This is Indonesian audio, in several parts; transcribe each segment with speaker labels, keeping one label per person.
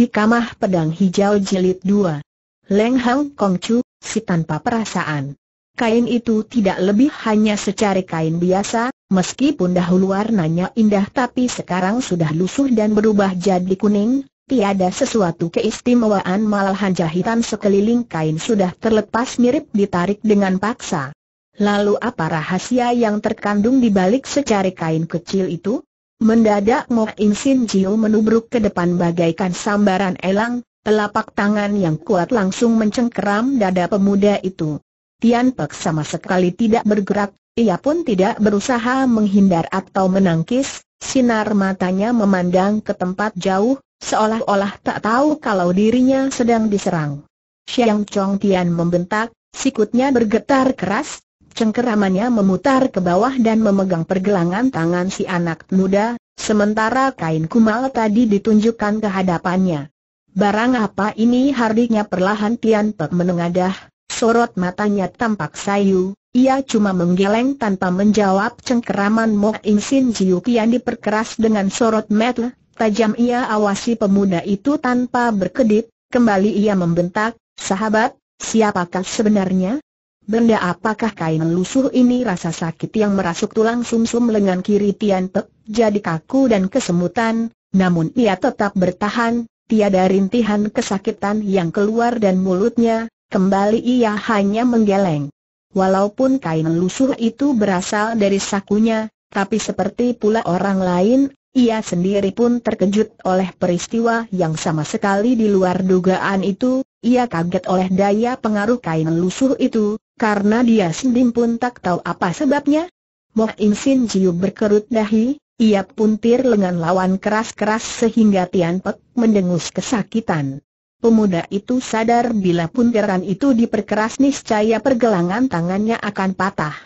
Speaker 1: Hikamah Pedang Hijau Jilid 2 Leng Hang Kong Chu, si tanpa perasaan Kain itu tidak lebih hanya secari kain biasa, meskipun dahulu warnanya indah tapi sekarang sudah lusuh dan berubah jadi kuning, tiada sesuatu keistimewaan malahan jahitan sekeliling kain sudah terlepas mirip ditarik dengan paksa. Lalu apa rahasia yang terkandung di balik secari kain kecil itu? Mendadak Mo In Sin Jiu menubruk ke depan bagaikan sambaran elang, telapak tangan yang kuat langsung mencengkeram dada pemuda itu. Tian Pek sama sekali tidak bergerak, ia pun tidak berusaha menghindar atau menangkis, sinar matanya memandang ke tempat jauh, seolah-olah tak tahu kalau dirinya sedang diserang. Xiang Chong Tian membentak, sikutnya bergetar keras, Cengkeramannya memutar ke bawah dan memegang pergelangan tangan si anak muda, sementara kain kumal tadi ditunjukkan ke hadapannya. Barang apa ini hardinya perlahan Tian Pek menengadah, sorot matanya tampak sayu, ia cuma menggeleng tanpa menjawab cengkeraman Mo In Sin Jiu yang diperkeras dengan sorot mata, tajam ia awasi pemuda itu tanpa berkedip, kembali ia membentak, sahabat, siapakah sebenarnya? Benda apakah kain lusuh ini rasa sakit yang merasuk tulang sumsum -sum lengan kiri Tian Pek, jadi kaku dan kesemutan, namun ia tetap bertahan, tiada rintihan kesakitan yang keluar dan mulutnya, kembali ia hanya menggeleng. Walaupun kain lusuh itu berasal dari sakunya, tapi seperti pula orang lain, ia sendiri pun terkejut oleh peristiwa yang sama sekali di luar dugaan itu, ia kaget oleh daya pengaruh kain lusuh itu, karena dia sendiri pun tak tahu apa sebabnya. Moh In Jiu berkerut dahi, ia puntir lengan lawan keras-keras sehingga Tian Pek mendengus kesakitan. Pemuda itu sadar bila puntiran itu diperkeras niscaya pergelangan tangannya akan patah.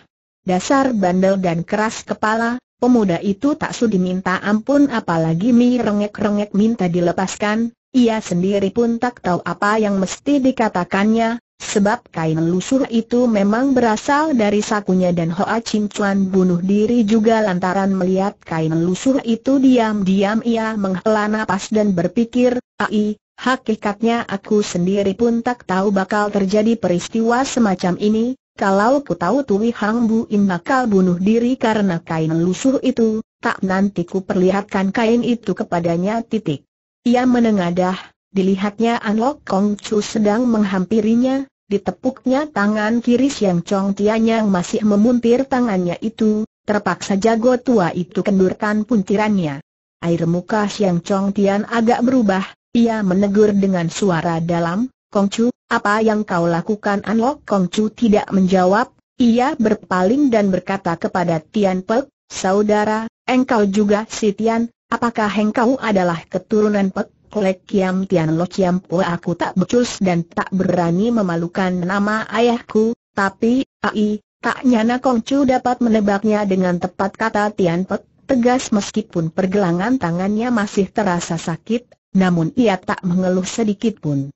Speaker 1: Dasar bandel dan keras kepala, pemuda itu tak sudi minta ampun apalagi mi rengek-rengek minta dilepaskan, ia sendiri pun tak tahu apa yang mesti dikatakannya, Sebab kain lusuh itu memang berasal dari sakunya dan Hoa Chin Chuan bunuh diri juga lantaran melihat kain lusuh itu diam-diam ia menghela nafas dan berpikir, ai, hakikatnya aku sendiri pun tak tahu bakal terjadi peristiwa semacam ini, kalau ku tahu Tui Hang Bu In bakal bunuh diri karena kain lusuh itu, tak nanti ku perlihatkan kain itu kepadanya titik. Ia menengadah, dilihatnya An Lok Kong Chu sedang menghampirinya, ditepuknya tangan kiri Siang Chong Tian yang masih memuntir tangannya itu, terpaksa jago tua itu kendurkan puntirannya. Air muka Siang Chong Tian agak berubah, ia menegur dengan suara dalam, Kong Chu, apa yang kau lakukan Anlok Chu tidak menjawab, ia berpaling dan berkata kepada Tian Pek, Saudara, engkau juga si Tian, apakah engkau adalah keturunan Pek? Kolek Kiam Tian Lo Kiam Po aku tak becus dan tak berani memalukan nama ayahku, tapi, ai, tak nyana Kong Chu dapat menebaknya dengan tepat kata Tian Pek, tegas meskipun pergelangan tangannya masih terasa sakit, namun ia tak mengeluh sedikit pun.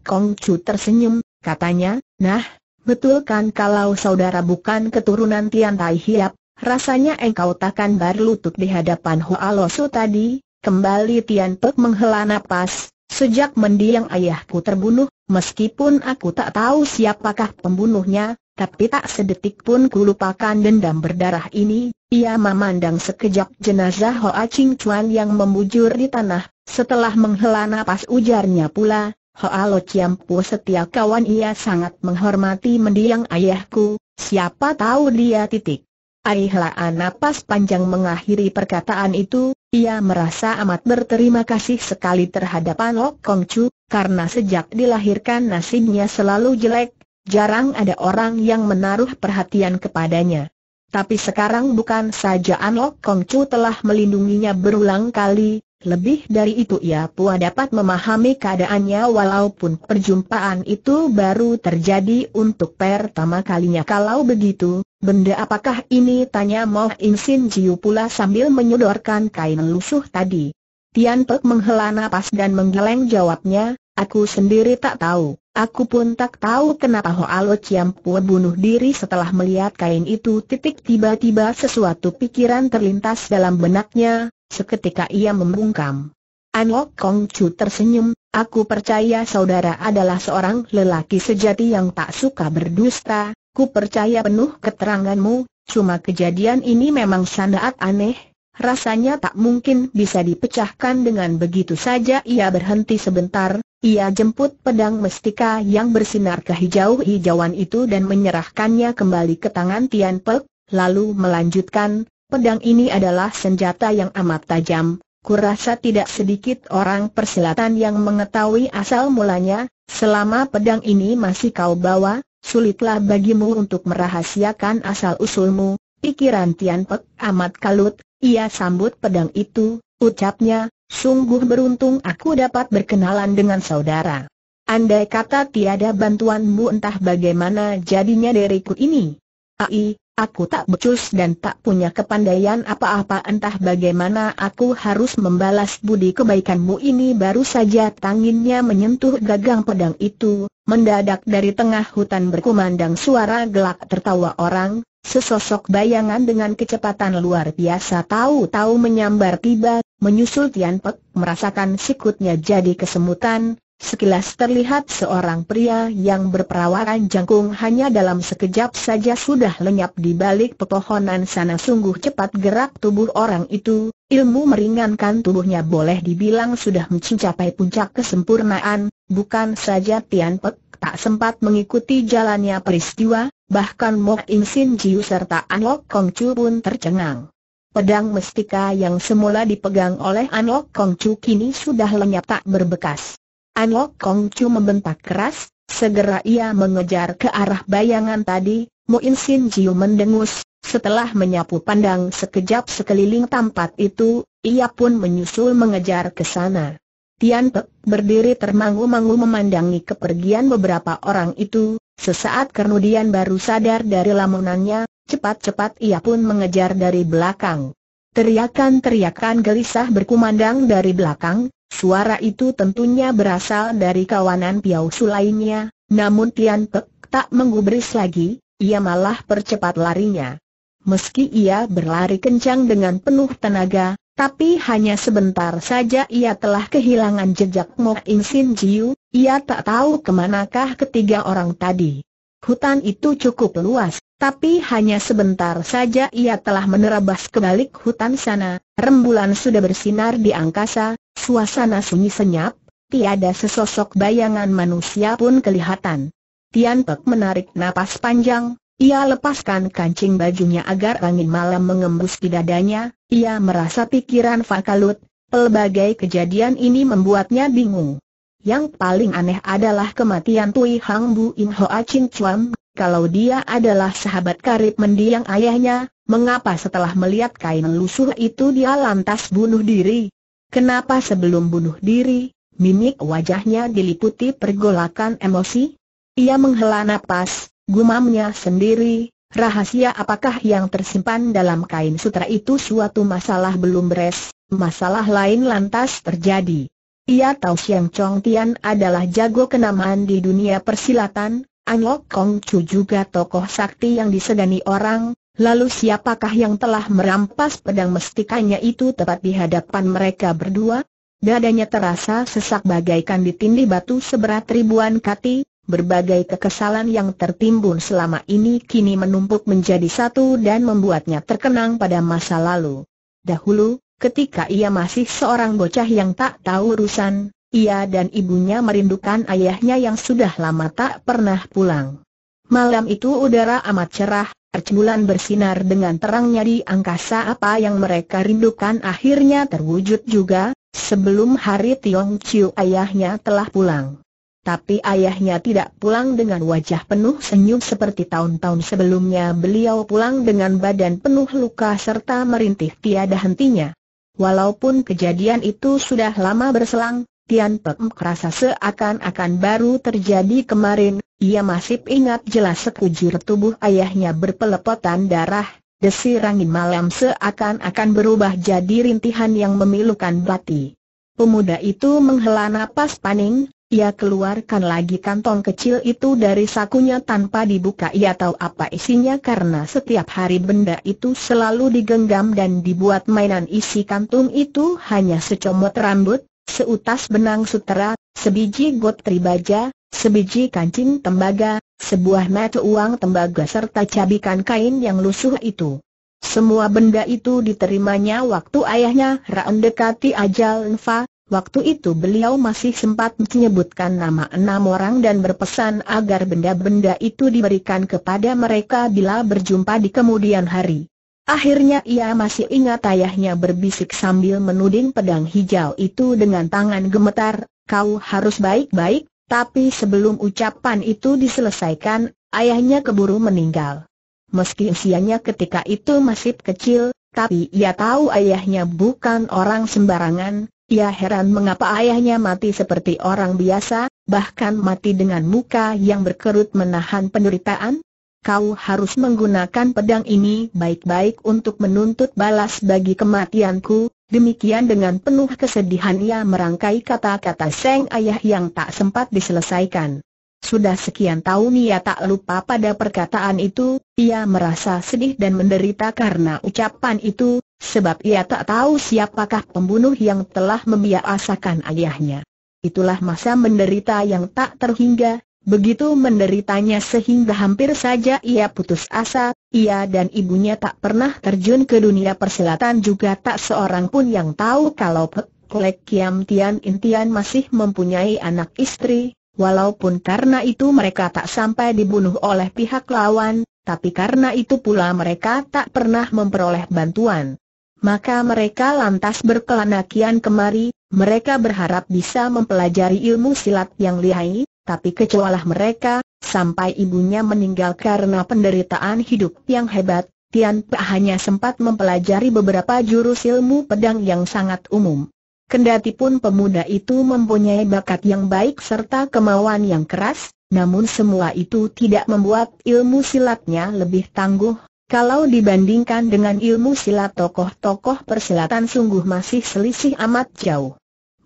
Speaker 1: Kong Chu tersenyum, katanya, nah, betul kan kalau saudara bukan keturunan Tian Tai Hiap, rasanya engkau takkan berlutut di hadapan Hoa Losu tadi, Kembali Tian Pek menghela napas, sejak mendiang ayahku terbunuh, meskipun aku tak tahu siapakah pembunuhnya, tapi tak sedetik pun ku lupakan dendam berdarah ini, ia memandang sekejap jenazah Hoa Ching Chuan yang membujur di tanah, setelah menghela napas ujarnya pula, Hoa Lo pu setia kawan ia sangat menghormati mendiang ayahku, siapa tahu dia titik anak pas panjang mengakhiri perkataan itu, ia merasa amat berterima kasih sekali terhadap Anok Lok Kong Chu, karena sejak dilahirkan nasibnya selalu jelek, jarang ada orang yang menaruh perhatian kepadanya. Tapi sekarang bukan saja Anok Lok Kong Chu telah melindunginya berulang kali, lebih dari itu ia pun dapat memahami keadaannya walaupun perjumpaan itu baru terjadi untuk pertama kalinya Kalau begitu, Benda apakah ini? Tanya Moh In Jiu pula sambil menyodorkan kain lusuh tadi. Tian Pek menghela nafas dan menggeleng jawabnya, aku sendiri tak tahu. Aku pun tak tahu kenapa Ho Alo Chiam Pua bunuh diri setelah melihat kain itu. Titik tiba-tiba sesuatu pikiran terlintas dalam benaknya, seketika ia membungkam. Lok Kong Chu tersenyum, aku percaya saudara adalah seorang lelaki sejati yang tak suka berdusta, Ku percaya penuh keteranganmu, cuma kejadian ini memang sangat aneh, rasanya tak mungkin bisa dipecahkan dengan begitu saja ia berhenti sebentar, ia jemput pedang mestika yang bersinar kehijau-hijauan itu dan menyerahkannya kembali ke tangan Tian Pek, lalu melanjutkan, pedang ini adalah senjata yang amat tajam, kurasa tidak sedikit orang persilatan yang mengetahui asal mulanya, selama pedang ini masih kau bawa, sulitlah bagimu untuk merahasiakan asal-usulmu, pikiran Tian Pek amat kalut, ia sambut pedang itu, ucapnya, sungguh beruntung aku dapat berkenalan dengan saudara. Andai kata tiada bantuanmu entah bagaimana jadinya diriku ini. Ai, Aku tak becus dan tak punya kepandaian apa-apa entah bagaimana aku harus membalas budi kebaikanmu ini baru saja tanginnya menyentuh gagang pedang itu, mendadak dari tengah hutan berkumandang suara gelak tertawa orang, sesosok bayangan dengan kecepatan luar biasa tahu-tahu menyambar tiba, menyusul Tian Pek merasakan sikutnya jadi kesemutan, Sekilas terlihat seorang pria yang berperawakan jangkung hanya dalam sekejap saja sudah lenyap di balik pepohonan sana sungguh cepat gerak tubuh orang itu, ilmu meringankan tubuhnya boleh dibilang sudah mencapai puncak kesempurnaan, bukan saja Tian Pek tak sempat mengikuti jalannya peristiwa, bahkan Mok In Sin Jiu serta An Lok Kong Chu pun tercengang. Pedang mestika yang semula dipegang oleh An Lok Kong Chu kini sudah lenyap tak berbekas. An Lok Kong Chu membentak keras, segera ia mengejar ke arah bayangan tadi, Muin Sin Jiu mendengus, setelah menyapu pandang sekejap sekeliling tempat itu, ia pun menyusul mengejar ke sana. Tian Pek berdiri termangu-mangu memandangi kepergian beberapa orang itu, sesaat kemudian baru sadar dari lamunannya, cepat-cepat ia pun mengejar dari belakang. Teriakan-teriakan gelisah berkumandang dari belakang, Suara itu tentunya berasal dari kawanan Piau lainnya, namun Tian Pek tak menggubris lagi, ia malah percepat larinya. Meski ia berlari kencang dengan penuh tenaga, tapi hanya sebentar saja ia telah kehilangan jejak Mo In Sin Jiu, ia tak tahu kemanakah ketiga orang tadi. Hutan itu cukup luas, tapi hanya sebentar saja ia telah menerabas ke hutan sana, rembulan sudah bersinar di angkasa, suasana sunyi senyap, tiada sesosok bayangan manusia pun kelihatan. Tian Pek menarik napas panjang, ia lepaskan kancing bajunya agar angin malam mengembus di dadanya, ia merasa pikiran Fakalut, pelbagai kejadian ini membuatnya bingung. Yang paling aneh adalah kematian Tui Hang Bu In Hoa Chin Chuan, kalau dia adalah sahabat karib mendiang ayahnya, mengapa setelah melihat kain lusuh itu dia lantas bunuh diri? Kenapa sebelum bunuh diri, mimik wajahnya diliputi pergolakan emosi? Ia menghela napas, gumamnya sendiri, rahasia apakah yang tersimpan dalam kain sutra itu suatu masalah belum beres, masalah lain lantas terjadi. Ia tahu Siang Chong Tian adalah jago kenamaan di dunia persilatan, Lok Kong Chu juga tokoh sakti yang disegani orang, lalu siapakah yang telah merampas pedang mestikanya itu tepat di hadapan mereka berdua? Dadanya terasa sesak bagaikan ditindih batu seberat ribuan kati, berbagai kekesalan yang tertimbun selama ini kini menumpuk menjadi satu dan membuatnya terkenang pada masa lalu. Dahulu, ketika ia masih seorang bocah yang tak tahu urusan, ia dan ibunya merindukan ayahnya yang sudah lama tak pernah pulang. Malam itu udara amat cerah, bulan bersinar dengan terangnya di angkasa apa yang mereka rindukan akhirnya terwujud juga, sebelum hari Tiong Chiu ayahnya telah pulang. Tapi ayahnya tidak pulang dengan wajah penuh senyum seperti tahun-tahun sebelumnya beliau pulang dengan badan penuh luka serta merintih tiada hentinya. Walaupun kejadian itu sudah lama berselang, Tian Pek merasa seakan-akan baru terjadi kemarin, ia masih ingat jelas sekujur tubuh ayahnya berpelepotan darah, desir angin malam seakan-akan berubah jadi rintihan yang memilukan bati. Pemuda itu menghela napas paning, ia keluarkan lagi kantong kecil itu dari sakunya tanpa dibuka ia tahu apa isinya karena setiap hari benda itu selalu digenggam dan dibuat mainan isi kantung itu hanya secomot rambut, seutas benang sutera, sebiji gotri baja, sebiji kancing tembaga, sebuah mata uang tembaga serta cabikan kain yang lusuh itu. Semua benda itu diterimanya waktu ayahnya Raon dekati ajal Nfa, waktu itu beliau masih sempat menyebutkan nama enam orang dan berpesan agar benda-benda itu diberikan kepada mereka bila berjumpa di kemudian hari. Akhirnya ia masih ingat ayahnya berbisik sambil menuding pedang hijau itu dengan tangan gemetar, kau harus baik-baik, tapi sebelum ucapan itu diselesaikan, ayahnya keburu meninggal. Meski usianya ketika itu masih kecil, tapi ia tahu ayahnya bukan orang sembarangan, ia heran mengapa ayahnya mati seperti orang biasa, bahkan mati dengan muka yang berkerut menahan penderitaan, kau harus menggunakan pedang ini baik-baik untuk menuntut balas bagi kematianku. Demikian dengan penuh kesedihan ia merangkai kata-kata Seng Ayah yang tak sempat diselesaikan. Sudah sekian tahun ia tak lupa pada perkataan itu, ia merasa sedih dan menderita karena ucapan itu, sebab ia tak tahu siapakah pembunuh yang telah membiasakan ayahnya. Itulah masa menderita yang tak terhingga, Begitu menderitanya sehingga hampir saja ia putus asa, ia dan ibunya tak pernah terjun ke dunia perselatan juga tak seorang pun yang tahu kalau Pek Kolek Kiam Tian Intian masih mempunyai anak istri, walaupun karena itu mereka tak sampai dibunuh oleh pihak lawan, tapi karena itu pula mereka tak pernah memperoleh bantuan. Maka mereka lantas berkelana kian kemari, mereka berharap bisa mempelajari ilmu silat yang lihai, tapi kecualah mereka, sampai ibunya meninggal karena penderitaan hidup yang hebat, Tian Pe hanya sempat mempelajari beberapa jurus ilmu pedang yang sangat umum. Kendati pun pemuda itu mempunyai bakat yang baik serta kemauan yang keras, namun semua itu tidak membuat ilmu silatnya lebih tangguh, kalau dibandingkan dengan ilmu silat tokoh-tokoh persilatan sungguh masih selisih amat jauh.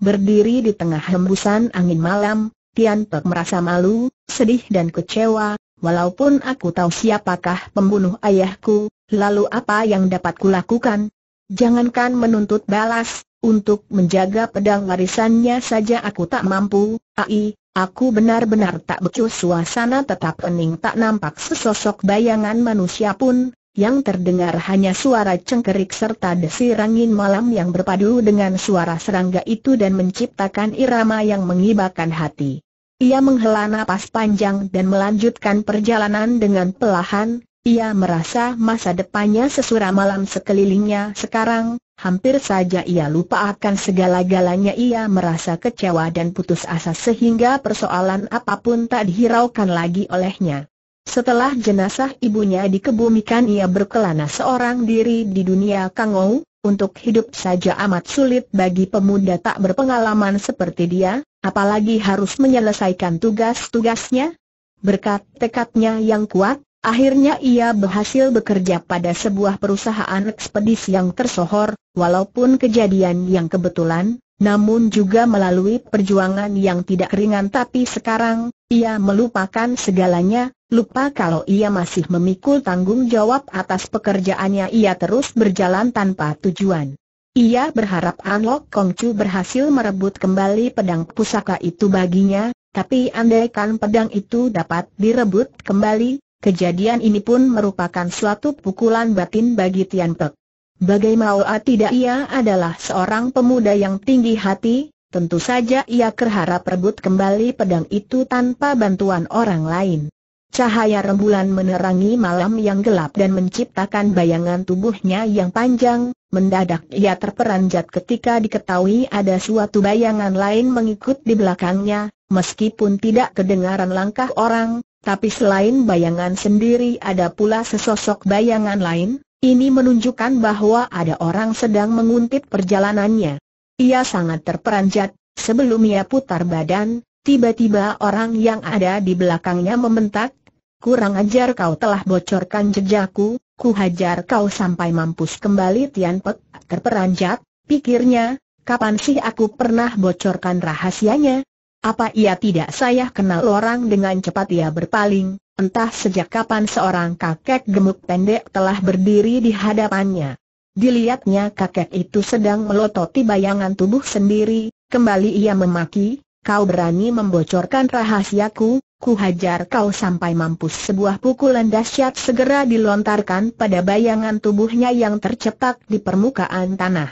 Speaker 1: Berdiri di tengah hembusan angin malam, Tian Pek merasa malu, sedih dan kecewa, walaupun aku tahu siapakah pembunuh ayahku, lalu apa yang dapat kulakukan? Jangankan menuntut balas, untuk menjaga pedang warisannya saja aku tak mampu, ai, aku benar-benar tak becus suasana tetap pening tak nampak sesosok bayangan manusia pun, yang terdengar hanya suara cengkerik serta desir angin malam yang berpadu dengan suara serangga itu dan menciptakan irama yang mengibakan hati. Ia menghela nafas panjang dan melanjutkan perjalanan dengan pelahan, ia merasa masa depannya sesura malam sekelilingnya sekarang, hampir saja ia lupa akan segala-galanya ia merasa kecewa dan putus asa sehingga persoalan apapun tak dihiraukan lagi olehnya. Setelah jenazah ibunya dikebumikan ia berkelana seorang diri di dunia Kangou, untuk hidup saja amat sulit bagi pemuda tak berpengalaman seperti dia, apalagi harus menyelesaikan tugas-tugasnya. Berkat tekadnya yang kuat, akhirnya ia berhasil bekerja pada sebuah perusahaan ekspedisi yang tersohor, walaupun kejadian yang kebetulan, namun juga melalui perjuangan yang tidak ringan tapi sekarang, ia melupakan segalanya, Lupa kalau ia masih memikul tanggung jawab atas pekerjaannya ia terus berjalan tanpa tujuan. Ia berharap An Lok Kong Chu berhasil merebut kembali pedang pusaka itu baginya, tapi andaikan pedang itu dapat direbut kembali, kejadian ini pun merupakan suatu pukulan batin bagi Tian Pek. Bagaimana tidak ia adalah seorang pemuda yang tinggi hati, tentu saja ia berharap rebut kembali pedang itu tanpa bantuan orang lain. Cahaya rembulan menerangi malam yang gelap dan menciptakan bayangan tubuhnya yang panjang, mendadak ia terperanjat ketika diketahui ada suatu bayangan lain mengikut di belakangnya, meskipun tidak kedengaran langkah orang, tapi selain bayangan sendiri ada pula sesosok bayangan lain, ini menunjukkan bahwa ada orang sedang menguntit perjalanannya. Ia sangat terperanjat, sebelum ia putar badan, Tiba-tiba orang yang ada di belakangnya membentak, Kurang ajar kau telah bocorkan jejakku, ku hajar kau sampai mampus kembali Tian Pek, terperanjat, pikirnya, kapan sih aku pernah bocorkan rahasianya? Apa ia tidak saya kenal orang dengan cepat ia berpaling, entah sejak kapan seorang kakek gemuk pendek telah berdiri di hadapannya. Dilihatnya kakek itu sedang melototi bayangan tubuh sendiri, kembali ia memaki, kau berani membocorkan rahasiaku, ku hajar kau sampai mampus sebuah pukulan dahsyat segera dilontarkan pada bayangan tubuhnya yang tercepat di permukaan tanah.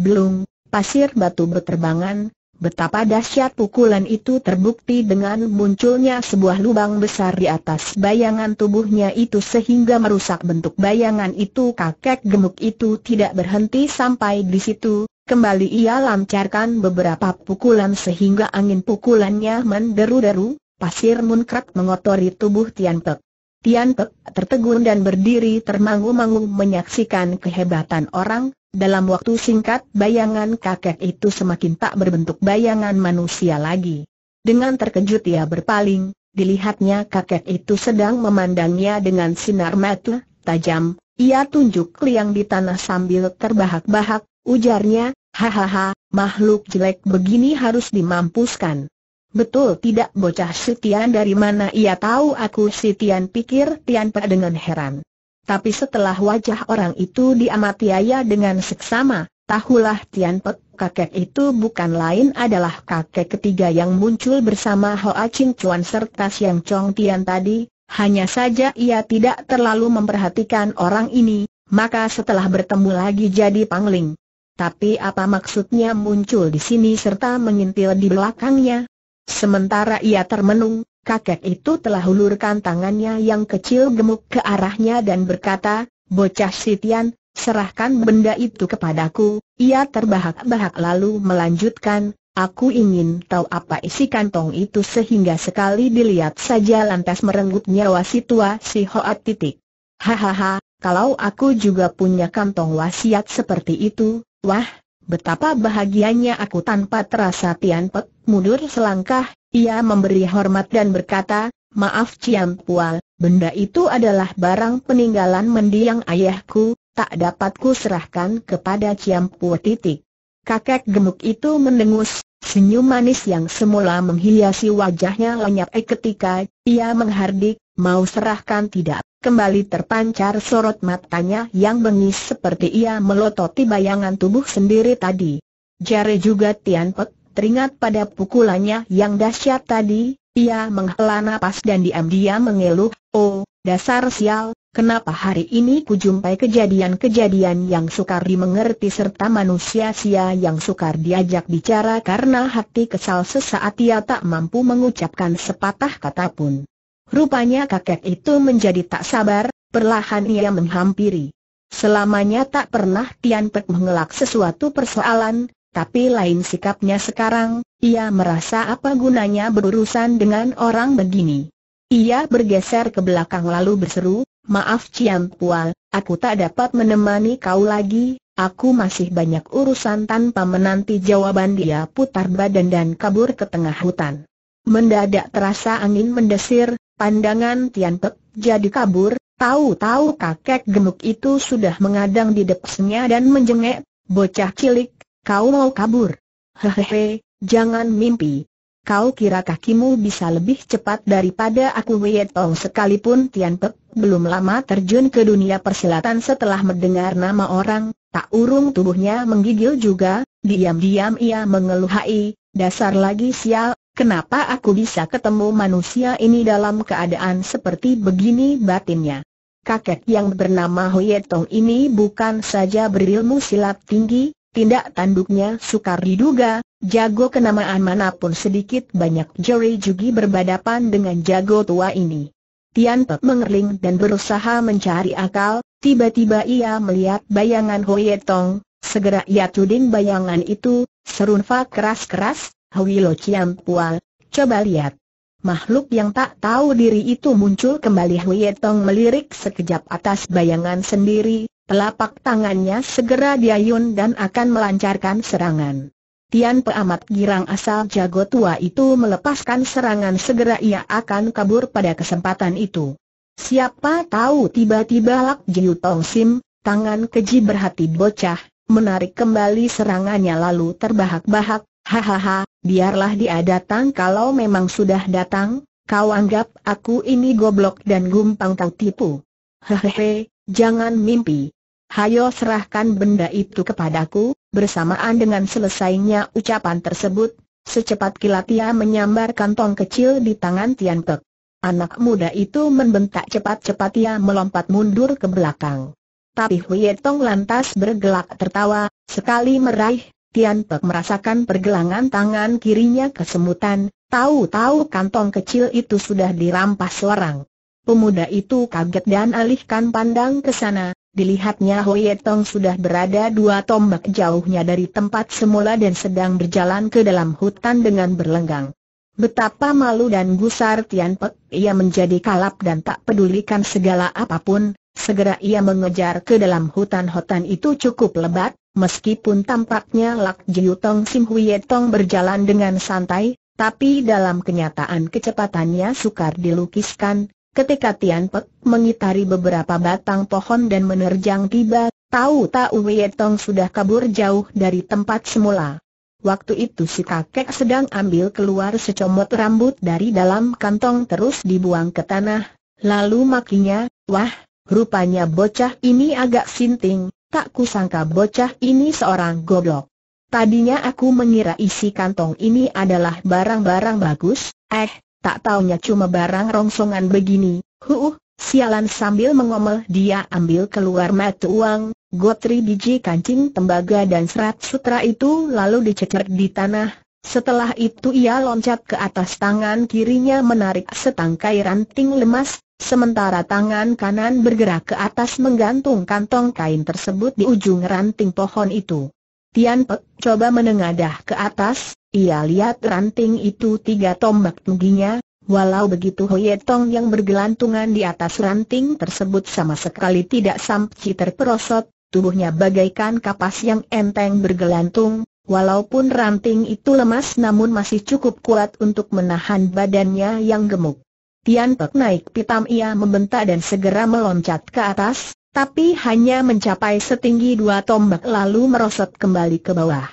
Speaker 1: Belum, pasir batu berterbangan, betapa dahsyat pukulan itu terbukti dengan munculnya sebuah lubang besar di atas bayangan tubuhnya itu sehingga merusak bentuk bayangan itu kakek gemuk itu tidak berhenti sampai di situ, Kembali ia lancarkan beberapa pukulan sehingga angin pukulannya menderu-deru, pasir munkrat mengotori tubuh Tian Pek. Tian Pek tertegun dan berdiri termangu-mangu menyaksikan kehebatan orang, dalam waktu singkat bayangan kakek itu semakin tak berbentuk bayangan manusia lagi. Dengan terkejut ia berpaling, dilihatnya kakek itu sedang memandangnya dengan sinar mata tajam, ia tunjuk liang di tanah sambil terbahak-bahak, Ujarnya, hahaha, makhluk jelek begini harus dimampuskan. Betul tidak bocah Sitian dari mana ia tahu aku Sitian pikir Tian dengan heran. Tapi setelah wajah orang itu diamati Ayah dengan seksama, tahulah Tian kakek itu bukan lain adalah kakek ketiga yang muncul bersama Hoa Ching Chuan serta Siang Chong Tian tadi, hanya saja ia tidak terlalu memperhatikan orang ini, maka setelah bertemu lagi jadi pangling. Tapi apa maksudnya muncul di sini serta mengintil di belakangnya? Sementara ia termenung, kakek itu telah hulurkan tangannya yang kecil gemuk ke arahnya dan berkata, Bocah Sitian, serahkan benda itu kepadaku. Ia terbahak-bahak lalu melanjutkan, Aku ingin tahu apa isi kantong itu sehingga sekali dilihat saja lantas merenggut nyawa si tua si Hoat titik. Hahaha, kalau aku juga punya kantong wasiat seperti itu, Wah, betapa bahagianya aku tanpa terasa Tian Pek, mundur selangkah, ia memberi hormat dan berkata, Maaf Ciam Pual, benda itu adalah barang peninggalan mendiang ayahku, tak dapat ku serahkan kepada Ciam Pual titik. Kakek gemuk itu mendengus, senyum manis yang semula menghiasi wajahnya lenyap eh ketika ia menghardik, mau serahkan tidak. Kembali terpancar sorot matanya yang bengis seperti ia melototi bayangan tubuh sendiri tadi. Jare juga Tian Pek, teringat pada pukulannya yang dahsyat tadi, ia menghela napas dan diam-diam mengeluh, oh, dasar sial, kenapa hari ini kujumpai kejadian-kejadian yang sukar dimengerti serta manusia sia yang sukar diajak bicara karena hati kesal sesaat ia tak mampu mengucapkan sepatah kata pun. Rupanya kakek itu menjadi tak sabar, perlahan ia menghampiri. Selamanya tak pernah Tian Pek mengelak sesuatu persoalan, tapi lain sikapnya sekarang, ia merasa apa gunanya berurusan dengan orang begini. Ia bergeser ke belakang lalu berseru, maaf Cian Pual, aku tak dapat menemani kau lagi, aku masih banyak urusan tanpa menanti jawaban dia putar badan dan kabur ke tengah hutan. Mendadak terasa angin mendesir, Pandangan Tian Pek jadi kabur, tahu-tahu kakek gemuk itu sudah mengadang di depannya dan menjengek, bocah cilik, kau mau kabur. Hehehe, jangan mimpi. Kau kira kakimu bisa lebih cepat daripada aku Wietong sekalipun Tian Pek belum lama terjun ke dunia persilatan setelah mendengar nama orang, tak urung tubuhnya menggigil juga, diam-diam ia mengeluhai, dasar lagi sial, Kenapa aku bisa ketemu manusia ini dalam keadaan seperti begini batinnya? Kakek yang bernama Huyetong ini bukan saja berilmu silat tinggi, tindak tanduknya sukar diduga, jago kenamaan manapun sedikit banyak Jerry jugi berbadapan dengan jago tua ini. Tian Pe mengerling dan berusaha mencari akal, tiba-tiba ia melihat bayangan Huyetong. segera ia tuding bayangan itu, serunfa keras-keras, Hui Lo Chiam Pua, coba lihat. Makhluk yang tak tahu diri itu muncul kembali Hui Yetong melirik sekejap atas bayangan sendiri, telapak tangannya segera diayun dan akan melancarkan serangan. Tian Peamat girang asal jago tua itu melepaskan serangan segera ia akan kabur pada kesempatan itu. Siapa tahu tiba-tiba Lak Jiu Tong Sim, tangan keji berhati bocah, menarik kembali serangannya lalu terbahak-bahak, hahaha, biarlah dia datang kalau memang sudah datang, kau anggap aku ini goblok dan gumpang tak tipu. Hehehe, jangan mimpi. Hayo serahkan benda itu kepadaku, bersamaan dengan selesainya ucapan tersebut, secepat kilat ia menyambar kantong kecil di tangan Tian Pek. Anak muda itu membentak cepat-cepat ia melompat mundur ke belakang. Tapi Huyetong lantas bergelak tertawa, sekali meraih Tian Pek merasakan pergelangan tangan kirinya kesemutan, tahu-tahu kantong kecil itu sudah dirampas orang. Pemuda itu kaget dan alihkan pandang ke sana, dilihatnya Hoyetong sudah berada dua tombak jauhnya dari tempat semula dan sedang berjalan ke dalam hutan dengan berlenggang. Betapa malu dan gusar Tian Pek, ia menjadi kalap dan tak pedulikan segala apapun, segera ia mengejar ke dalam hutan-hutan itu cukup lebat, Meskipun tampaknya Lak Jiu Tong Sim Huye Tong berjalan dengan santai, tapi dalam kenyataan kecepatannya sukar dilukiskan, ketika Tian Pek mengitari beberapa batang pohon dan menerjang tiba, tahu-tahu Huye Tong sudah kabur jauh dari tempat semula. Waktu itu si kakek sedang ambil keluar secomot rambut dari dalam kantong terus dibuang ke tanah, lalu makinya, wah, rupanya bocah ini agak sinting, tak kusangka bocah ini seorang goblok. Tadinya aku mengira isi kantong ini adalah barang-barang bagus, eh, tak taunya cuma barang rongsongan begini, huh, sialan sambil mengomel dia ambil keluar mata uang, gotri biji kancing tembaga dan serat sutra itu lalu dicecer di tanah, setelah itu ia loncat ke atas tangan kirinya menarik setangkai ranting lemas, Sementara tangan kanan bergerak ke atas menggantung kantong kain tersebut di ujung ranting pohon itu. Tian Pek coba menengadah ke atas, ia lihat ranting itu tiga tombak tingginya, walau begitu Hoye Tong yang bergelantungan di atas ranting tersebut sama sekali tidak sampai terperosot, tubuhnya bagaikan kapas yang enteng bergelantung, walaupun ranting itu lemas namun masih cukup kuat untuk menahan badannya yang gemuk. Tian Pek naik pitam ia membentak dan segera meloncat ke atas, tapi hanya mencapai setinggi dua tombak lalu merosot kembali ke bawah.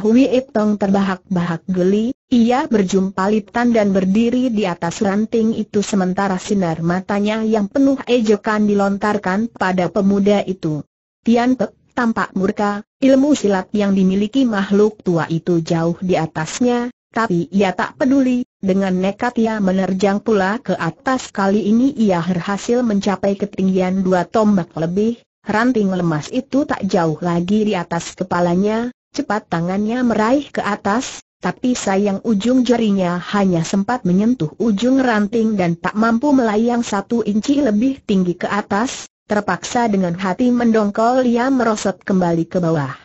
Speaker 1: Hui Itong terbahak-bahak geli, ia berjumpa Litan dan berdiri di atas ranting itu sementara sinar matanya yang penuh ejekan dilontarkan pada pemuda itu. Tian Pek tampak murka, ilmu silat yang dimiliki makhluk tua itu jauh di atasnya, tapi ia tak peduli, dengan nekat ia menerjang pula ke atas kali ini ia berhasil mencapai ketinggian dua tombak lebih, ranting lemas itu tak jauh lagi di atas kepalanya, cepat tangannya meraih ke atas, tapi sayang ujung jarinya hanya sempat menyentuh ujung ranting dan tak mampu melayang satu inci lebih tinggi ke atas, terpaksa dengan hati mendongkol ia merosot kembali ke bawah.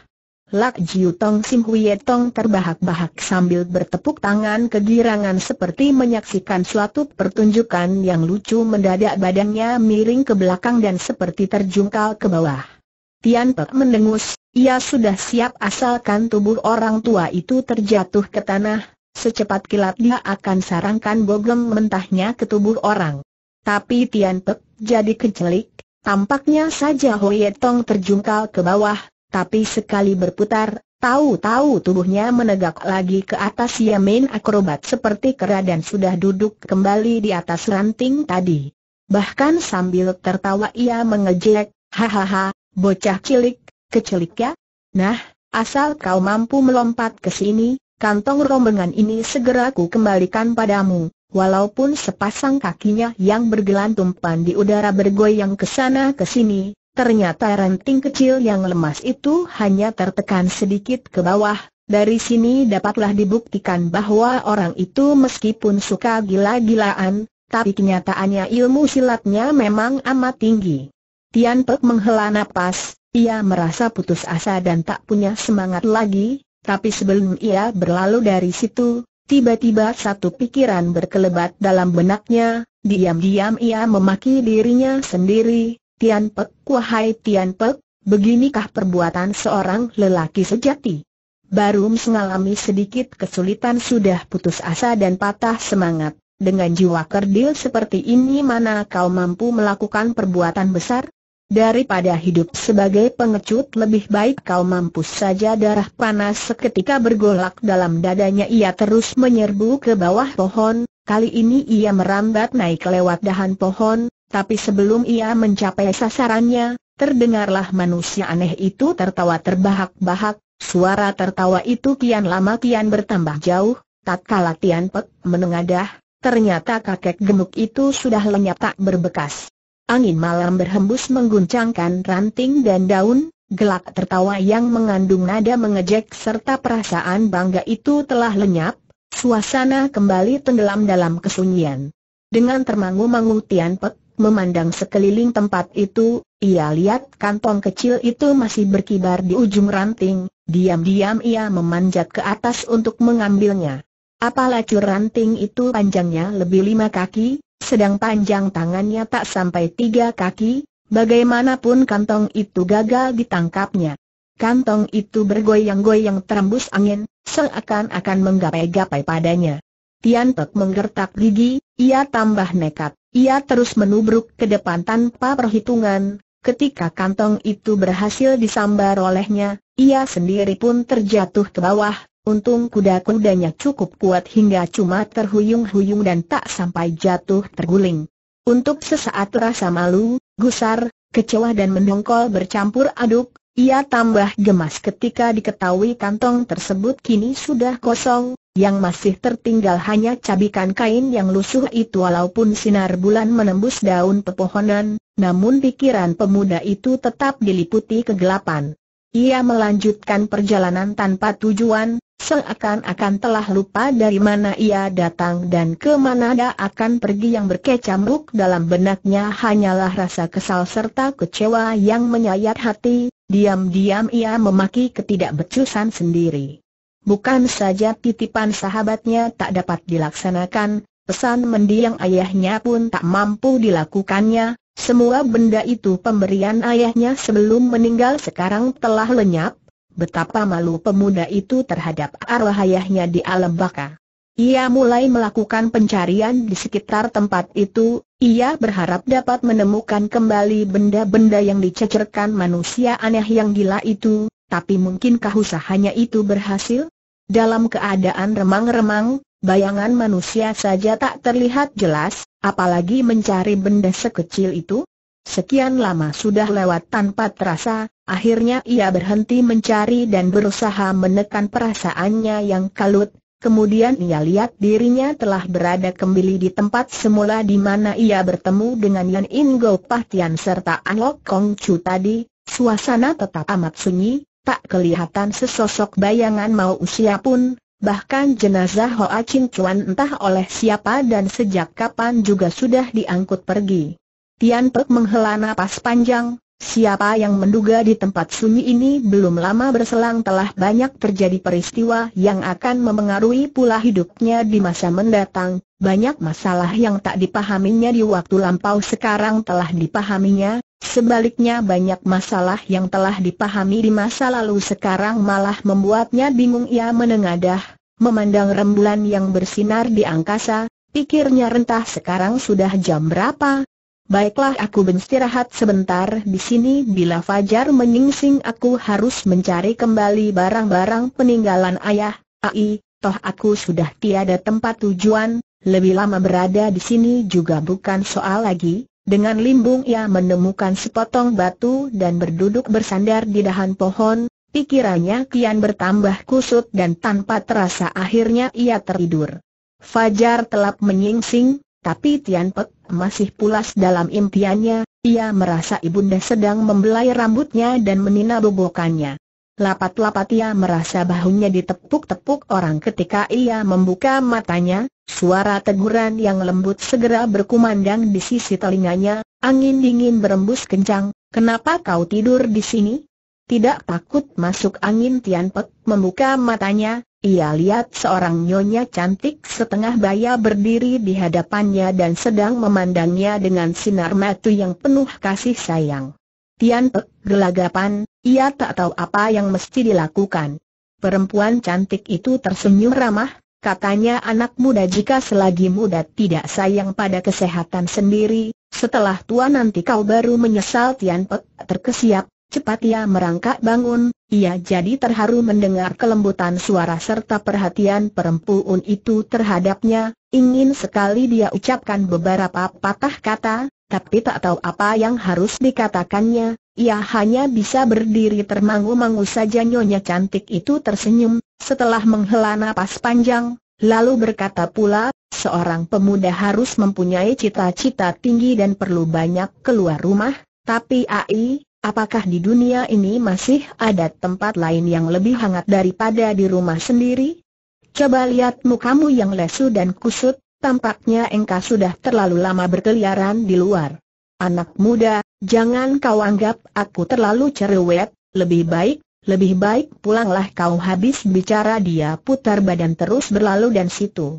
Speaker 1: Lak Jiu Tong Sim Huye Tong terbahak-bahak sambil bertepuk tangan kegirangan seperti menyaksikan suatu pertunjukan yang lucu mendadak badannya miring ke belakang dan seperti terjungkal ke bawah. Tian Pek mendengus, ia sudah siap asalkan tubuh orang tua itu terjatuh ke tanah, secepat kilat dia akan sarangkan bogem mentahnya ke tubuh orang. Tapi Tian Pek jadi kecelik, tampaknya saja Huye Tong terjungkal ke bawah, tapi sekali berputar, tahu-tahu tubuhnya menegak lagi ke atas Ia Yamin akrobat seperti kera dan sudah duduk kembali di atas ranting tadi. Bahkan sambil tertawa ia mengejek, hahaha, bocah cilik, kecilik ya? Nah, asal kau mampu melompat ke sini, kantong rombongan ini segera ku kembalikan padamu. Walaupun sepasang kakinya yang bergelantung pan di udara bergoyang ke sana ke sini, Ternyata ranting kecil yang lemas itu hanya tertekan sedikit ke bawah, dari sini dapatlah dibuktikan bahwa orang itu meskipun suka gila-gilaan, tapi kenyataannya ilmu silatnya memang amat tinggi. Tian Pek menghela nafas. ia merasa putus asa dan tak punya semangat lagi, tapi sebelum ia berlalu dari situ, tiba-tiba satu pikiran berkelebat dalam benaknya, diam-diam ia memaki dirinya sendiri, Tian Pek, wahai Tian Pek, beginikah perbuatan seorang lelaki sejati? Baru mengalami sedikit kesulitan sudah putus asa dan patah semangat. Dengan jiwa kerdil seperti ini mana kau mampu melakukan perbuatan besar? Daripada hidup sebagai pengecut lebih baik kau mampus saja darah panas seketika bergolak dalam dadanya ia terus menyerbu ke bawah pohon, kali ini ia merambat naik lewat dahan pohon, tapi sebelum ia mencapai sasarannya, terdengarlah manusia aneh itu tertawa terbahak-bahak, suara tertawa itu kian lama kian bertambah jauh, tak kalah Tian Pek menengadah, ternyata kakek gemuk itu sudah lenyap tak berbekas. Angin malam berhembus mengguncangkan ranting dan daun, gelak tertawa yang mengandung nada mengejek serta perasaan bangga itu telah lenyap, suasana kembali tenggelam dalam kesunyian. Dengan termangu-mangu Tian Pek Memandang sekeliling tempat itu, ia lihat kantong kecil itu masih berkibar di ujung ranting, diam-diam ia memanjat ke atas untuk mengambilnya. Apa ranting itu panjangnya lebih lima kaki, sedang panjang tangannya tak sampai tiga kaki, bagaimanapun kantong itu gagal ditangkapnya. Kantong itu bergoyang-goyang terembus angin, seakan-akan menggapai-gapai padanya. Tian Tok menggertak gigi, ia tambah nekat. Ia terus menubruk ke depan tanpa perhitungan, ketika kantong itu berhasil disambar olehnya, ia sendiri pun terjatuh ke bawah, untung kuda-kudanya cukup kuat hingga cuma terhuyung-huyung dan tak sampai jatuh terguling. Untuk sesaat rasa malu, gusar, kecewa dan mendongkol bercampur aduk, ia tambah gemas ketika diketahui kantong tersebut kini sudah kosong, yang masih tertinggal hanya cabikan kain yang lusuh itu walaupun sinar bulan menembus daun pepohonan, namun pikiran pemuda itu tetap diliputi kegelapan. Ia melanjutkan perjalanan tanpa tujuan, seakan-akan telah lupa dari mana ia datang dan ke mana dia akan pergi yang berkecamuk dalam benaknya hanyalah rasa kesal serta kecewa yang menyayat hati, diam-diam ia memaki ketidakbecusan sendiri. Bukan saja titipan sahabatnya tak dapat dilaksanakan, pesan mendiang ayahnya pun tak mampu dilakukannya, semua benda itu pemberian ayahnya sebelum meninggal sekarang telah lenyap, betapa malu pemuda itu terhadap arwah ayahnya di alam baka. Ia mulai melakukan pencarian di sekitar tempat itu, ia berharap dapat menemukan kembali benda-benda yang dicecerkan manusia aneh yang gila itu, tapi mungkinkah usahanya itu berhasil? Dalam keadaan remang-remang, bayangan manusia saja tak terlihat jelas, apalagi mencari benda sekecil itu. Sekian lama sudah lewat tanpa terasa, akhirnya ia berhenti mencari dan berusaha menekan perasaannya yang kalut, Kemudian ia lihat dirinya telah berada kembali di tempat semula di mana ia bertemu dengan Yan In Go Tian serta An Lok Kong Chu tadi, suasana tetap amat sunyi, tak kelihatan sesosok bayangan mau usia pun, bahkan jenazah Hoa Ching Chuan entah oleh siapa dan sejak kapan juga sudah diangkut pergi. Tian Pek menghela napas panjang, siapa yang menduga di tempat sunyi ini belum lama berselang telah banyak terjadi peristiwa yang akan memengaruhi pula hidupnya di masa mendatang, banyak masalah yang tak dipahaminya di waktu lampau sekarang telah dipahaminya, Sebaliknya banyak masalah yang telah dipahami di masa lalu sekarang malah membuatnya bingung ia menengadah, memandang rembulan yang bersinar di angkasa, pikirnya rentah sekarang sudah jam berapa? Baiklah aku beristirahat sebentar di sini bila fajar menyingsing aku harus mencari kembali barang-barang peninggalan ayah, ai, toh aku sudah tiada tempat tujuan, lebih lama berada di sini juga bukan soal lagi, dengan limbung ia menemukan sepotong batu dan berduduk bersandar di dahan pohon, pikirannya kian bertambah kusut dan tanpa terasa akhirnya ia tertidur. Fajar telap menyingsing, tapi Tian Pek masih pulas dalam impiannya, ia merasa ibunda sedang membelai rambutnya dan menina bobokannya. Lapat-lapat ia merasa bahunya ditepuk-tepuk orang ketika ia membuka matanya, suara teguran yang lembut segera berkumandang di sisi telinganya, angin dingin berembus kencang, kenapa kau tidur di sini? Tidak takut masuk angin Tian Pek membuka matanya, ia lihat seorang nyonya cantik setengah baya berdiri di hadapannya dan sedang memandangnya dengan sinar mata yang penuh kasih sayang. Tian Pek gelagapan, ia tak tahu apa yang mesti dilakukan. Perempuan cantik itu tersenyum ramah, katanya anak muda jika selagi muda tidak sayang pada kesehatan sendiri, setelah tua nanti kau baru menyesal Tian Pek terkesiap, cepat ia merangkak bangun, ia jadi terharu mendengar kelembutan suara serta perhatian perempuan itu terhadapnya, ingin sekali dia ucapkan beberapa patah kata, tapi tak tahu apa yang harus dikatakannya, ia hanya bisa berdiri termangu-mangu saja nyonya cantik itu tersenyum, setelah menghela napas panjang, lalu berkata pula, seorang pemuda harus mempunyai cita-cita tinggi dan perlu banyak keluar rumah, tapi ai, apakah di dunia ini masih ada tempat lain yang lebih hangat daripada di rumah sendiri? Coba lihat mukamu yang lesu dan kusut, tampaknya engkau sudah terlalu lama berkeliaran di luar. Anak muda, jangan kau anggap aku terlalu cerewet, lebih baik, lebih baik pulanglah kau habis bicara dia putar badan terus berlalu dan situ.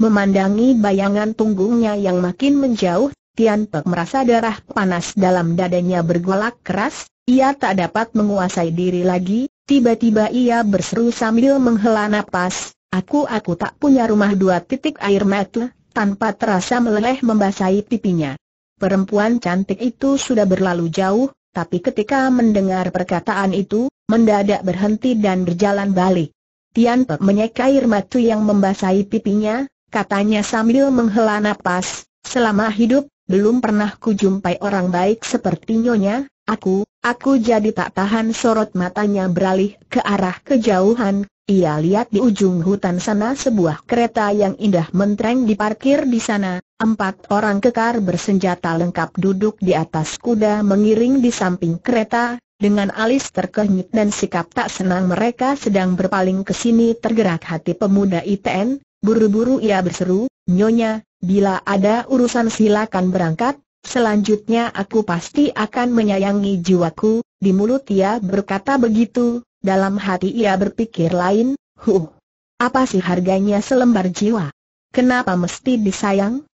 Speaker 1: Memandangi bayangan tunggungnya yang makin menjauh, Tian Pek merasa darah panas dalam dadanya bergolak keras, ia tak dapat menguasai diri lagi, tiba-tiba ia berseru sambil menghela napas, Aku aku tak punya rumah dua titik air mata, tanpa terasa meleleh membasahi pipinya. Perempuan cantik itu sudah berlalu jauh, tapi ketika mendengar perkataan itu, mendadak berhenti dan berjalan balik. Tian Pe menyeka air mata yang membasahi pipinya, katanya sambil menghela nafas. selama hidup, belum pernah kujumpai orang baik seperti nyonya, aku, aku jadi tak tahan sorot matanya beralih ke arah kejauhan, ia lihat di ujung hutan sana sebuah kereta yang indah mentereng diparkir di sana, empat orang kekar bersenjata lengkap duduk di atas kuda mengiring di samping kereta, dengan alis terkenyit dan sikap tak senang mereka sedang berpaling ke sini tergerak hati pemuda ITN, buru-buru ia berseru, Nyonya, bila ada urusan silakan berangkat, Selanjutnya aku pasti akan menyayangi jiwaku, di mulut ia berkata begitu, dalam hati ia berpikir lain, huh, apa sih harganya selembar jiwa? Kenapa mesti disayang?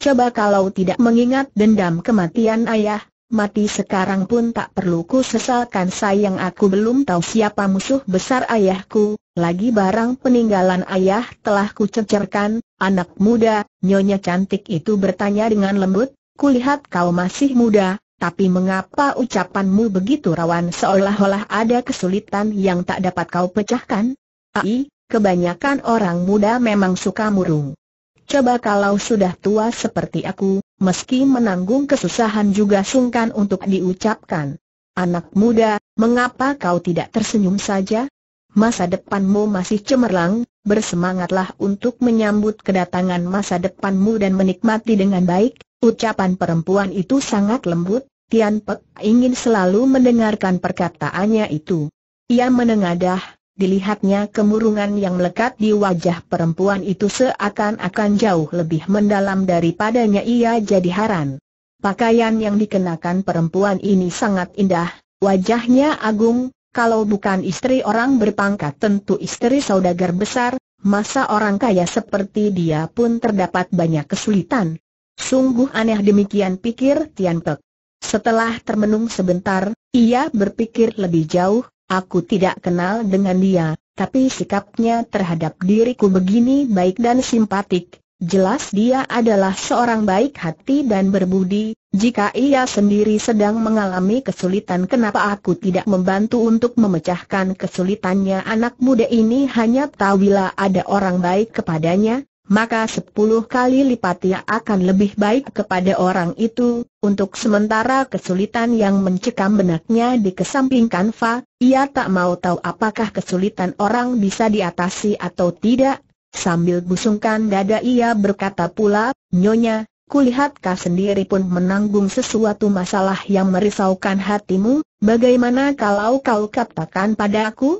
Speaker 1: Coba kalau tidak mengingat dendam kematian ayah, mati sekarang pun tak perlu ku sesalkan sayang aku belum tahu siapa musuh besar ayahku, lagi barang peninggalan ayah telah ku cecerkan, anak muda, nyonya cantik itu bertanya dengan lembut, kulihat kau masih muda, tapi mengapa ucapanmu begitu rawan seolah-olah ada kesulitan yang tak dapat kau pecahkan? Ai, kebanyakan orang muda memang suka murung. Coba kalau sudah tua seperti aku, meski menanggung kesusahan juga sungkan untuk diucapkan. Anak muda, mengapa kau tidak tersenyum saja? Masa depanmu masih cemerlang, bersemangatlah untuk menyambut kedatangan masa depanmu dan menikmati dengan baik, Ucapan perempuan itu sangat lembut, Tian Pek ingin selalu mendengarkan perkataannya itu. Ia menengadah, dilihatnya kemurungan yang melekat di wajah perempuan itu seakan-akan jauh lebih mendalam daripadanya ia jadi haran. Pakaian yang dikenakan perempuan ini sangat indah, wajahnya agung, kalau bukan istri orang berpangkat tentu istri saudagar besar, masa orang kaya seperti dia pun terdapat banyak kesulitan. Sungguh aneh demikian pikir Tian Pek. Setelah termenung sebentar, ia berpikir lebih jauh, aku tidak kenal dengan dia, tapi sikapnya terhadap diriku begini baik dan simpatik, Jelas dia adalah seorang baik hati dan berbudi, jika ia sendiri sedang mengalami kesulitan kenapa aku tidak membantu untuk memecahkan kesulitannya anak muda ini hanya tahu bila ada orang baik kepadanya, maka sepuluh kali lipatnya akan lebih baik kepada orang itu. Untuk sementara kesulitan yang mencekam benaknya dikesampingkan Fa, ia tak mau tahu apakah kesulitan orang bisa diatasi atau tidak. Sambil busungkan dada ia berkata pula, Nyonya, kulihat kau sendiri pun menanggung sesuatu masalah yang merisaukan hatimu, bagaimana kalau kau katakan padaku?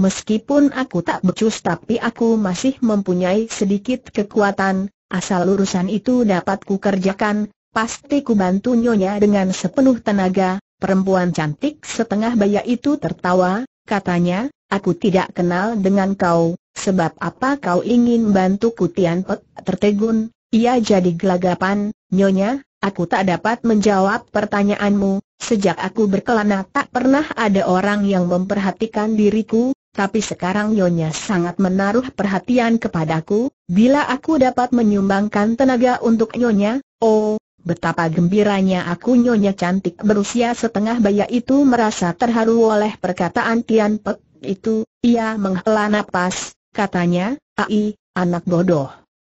Speaker 1: Meskipun aku tak becus tapi aku masih mempunyai sedikit kekuatan, asal urusan itu dapat kerjakan, pasti ku bantu nyonya dengan sepenuh tenaga. Perempuan cantik setengah baya itu tertawa, katanya, aku tidak kenal dengan kau, sebab apa kau ingin bantu Tian Pek tertegun, ia jadi gelagapan, nyonya, aku tak dapat menjawab pertanyaanmu, Sejak aku berkelana tak pernah ada orang yang memperhatikan diriku, tapi sekarang Nyonya sangat menaruh perhatian kepadaku, bila aku dapat menyumbangkan tenaga untuk Nyonya, oh, betapa gembiranya aku Nyonya cantik berusia setengah baya itu merasa terharu oleh perkataan Tian Pek itu, ia menghela napas, katanya, Ai, anak bodoh.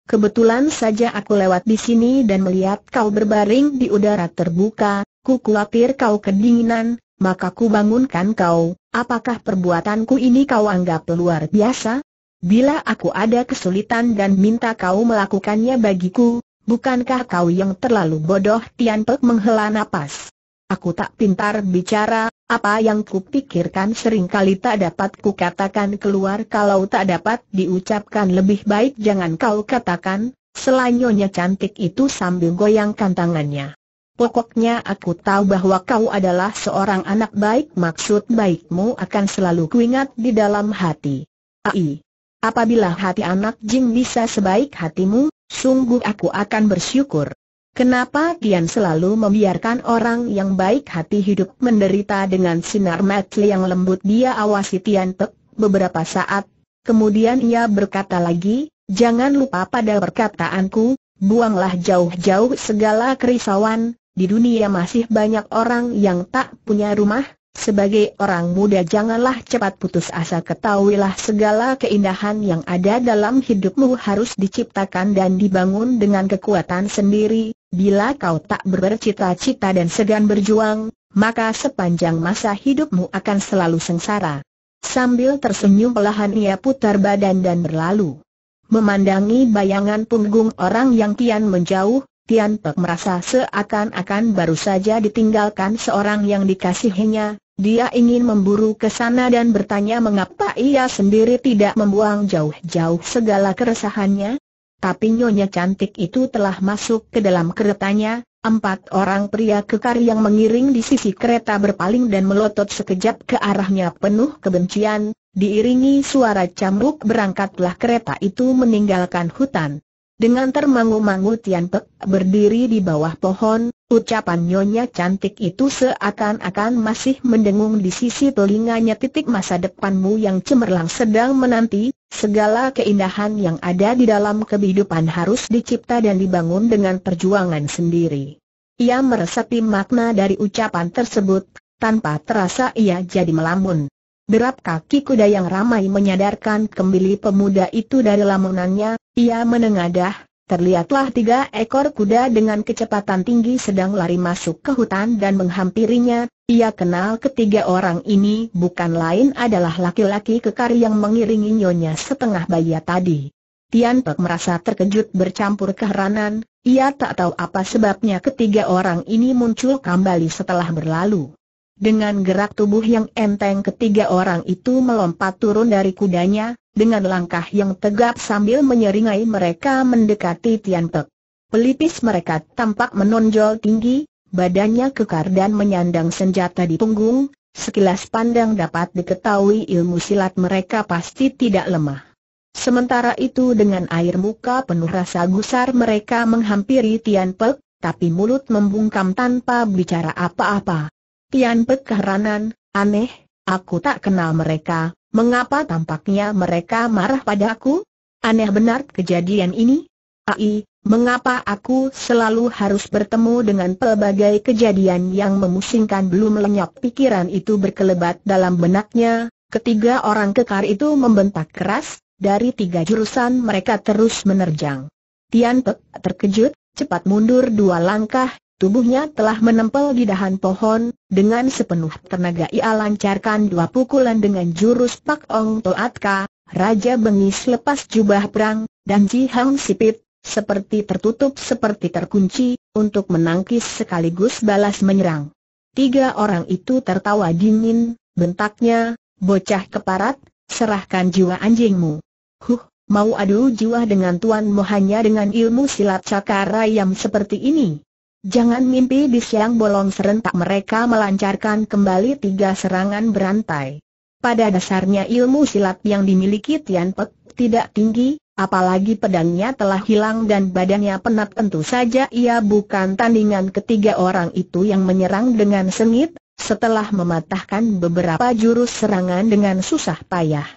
Speaker 1: Kebetulan saja aku lewat di sini dan melihat kau berbaring di udara terbuka, ku khawatir kau kedinginan, maka ku bangunkan kau, apakah perbuatanku ini kau anggap luar biasa? Bila aku ada kesulitan dan minta kau melakukannya bagiku, bukankah kau yang terlalu bodoh? Tian Pek menghela napas. Aku tak pintar bicara, apa yang kupikirkan kali tak dapat katakan keluar kalau tak dapat diucapkan lebih baik jangan kau katakan, selanyonya cantik itu sambil goyangkan tangannya. Pokoknya aku tahu bahwa kau adalah seorang anak baik maksud baikmu akan selalu kuingat di dalam hati. Ai, apabila hati anak jing bisa sebaik hatimu, sungguh aku akan bersyukur. Kenapa Tian selalu membiarkan orang yang baik hati hidup menderita dengan sinar mati yang lembut dia awasi Tian Pek beberapa saat, kemudian ia berkata lagi, jangan lupa pada perkataanku, buanglah jauh-jauh segala kerisauan, di dunia masih banyak orang yang tak punya rumah, sebagai orang muda janganlah cepat putus asa ketahuilah segala keindahan yang ada dalam hidupmu harus diciptakan dan dibangun dengan kekuatan sendiri, bila kau tak bercita-cita dan segan berjuang, maka sepanjang masa hidupmu akan selalu sengsara. Sambil tersenyum pelahan ia putar badan dan berlalu. Memandangi bayangan punggung orang yang kian menjauh, Tian Pek merasa seakan-akan baru saja ditinggalkan seorang yang dikasihinya, dia ingin memburu ke sana dan bertanya mengapa ia sendiri tidak membuang jauh-jauh segala keresahannya. Tapi Nyonya Cantik itu telah masuk ke dalam keretanya, empat orang pria kekar yang mengiring di sisi kereta berpaling dan melotot sekejap ke arahnya penuh kebencian, diiringi suara cambuk berangkatlah kereta itu meninggalkan hutan. Dengan termangu-mangu Tian Pek berdiri di bawah pohon, ucapan nyonya cantik itu seakan-akan masih mendengung di sisi telinganya titik masa depanmu yang cemerlang sedang menanti, segala keindahan yang ada di dalam kehidupan harus dicipta dan dibangun dengan perjuangan sendiri. Ia meresapi makna dari ucapan tersebut, tanpa terasa ia jadi melamun. Derap kaki kuda yang ramai menyadarkan kembali pemuda itu dari lamunannya, ia menengadah, terlihatlah tiga ekor kuda dengan kecepatan tinggi sedang lari masuk ke hutan dan menghampirinya, ia kenal ketiga orang ini bukan lain adalah laki-laki kekar yang mengiringi nyonya setengah bayi tadi. Tian Pek merasa terkejut bercampur keheranan, ia tak tahu apa sebabnya ketiga orang ini muncul kembali setelah berlalu. Dengan gerak tubuh yang enteng ketiga orang itu melompat turun dari kudanya, dengan langkah yang tegap sambil menyeringai mereka mendekati Tian Pek. Pelipis mereka tampak menonjol tinggi, badannya kekar dan menyandang senjata di punggung, sekilas pandang dapat diketahui ilmu silat mereka pasti tidak lemah. Sementara itu dengan air muka penuh rasa gusar mereka menghampiri Tian Pek, tapi mulut membungkam tanpa bicara apa-apa. Tian keheranan, aneh, aku tak kenal mereka, mengapa tampaknya mereka marah padaku? Aneh benar kejadian ini? Ai, mengapa aku selalu harus bertemu dengan pelbagai kejadian yang memusingkan belum lenyap pikiran itu berkelebat dalam benaknya, ketiga orang kekar itu membentak keras, dari tiga jurusan mereka terus menerjang. Tian Pek terkejut, cepat mundur dua langkah, Tubuhnya telah menempel di dahan pohon, dengan sepenuh tenaga ia lancarkan dua pukulan dengan jurus Pak Ong Toatka, Raja Bengis lepas jubah perang, dan Ji Hang Sipit, seperti tertutup seperti terkunci, untuk menangkis sekaligus balas menyerang. Tiga orang itu tertawa dingin, bentaknya, bocah keparat, serahkan jiwa anjingmu. Huh, mau adu jiwa dengan tuanmu hanya dengan ilmu silat cakar yang seperti ini. Jangan mimpi di siang bolong serentak mereka melancarkan kembali tiga serangan berantai. Pada dasarnya ilmu silat yang dimiliki Tian Pek tidak tinggi, apalagi pedangnya telah hilang dan badannya penat tentu saja ia bukan tandingan ketiga orang itu yang menyerang dengan sengit, setelah mematahkan beberapa jurus serangan dengan susah payah.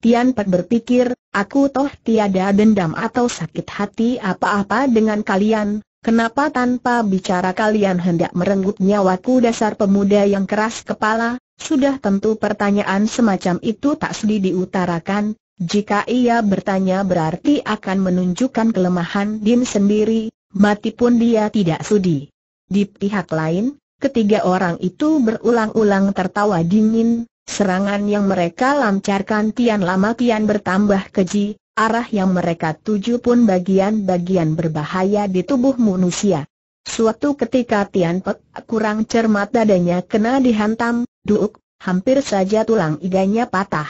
Speaker 1: Tian Pek berpikir, aku toh tiada dendam atau sakit hati apa-apa dengan kalian, Kenapa tanpa bicara kalian hendak merenggut nyawaku dasar pemuda yang keras kepala? Sudah tentu pertanyaan semacam itu tak sedih diutarakan, jika ia bertanya berarti akan menunjukkan kelemahan Dim sendiri, mati pun dia tidak sudi. Di pihak lain, ketiga orang itu berulang-ulang tertawa dingin, serangan yang mereka lancarkan kian lama kian bertambah keji, arah yang mereka tuju pun bagian-bagian berbahaya di tubuh manusia. Suatu ketika Tian Pek kurang cermat dadanya kena dihantam, duuk, hampir saja tulang iganya patah.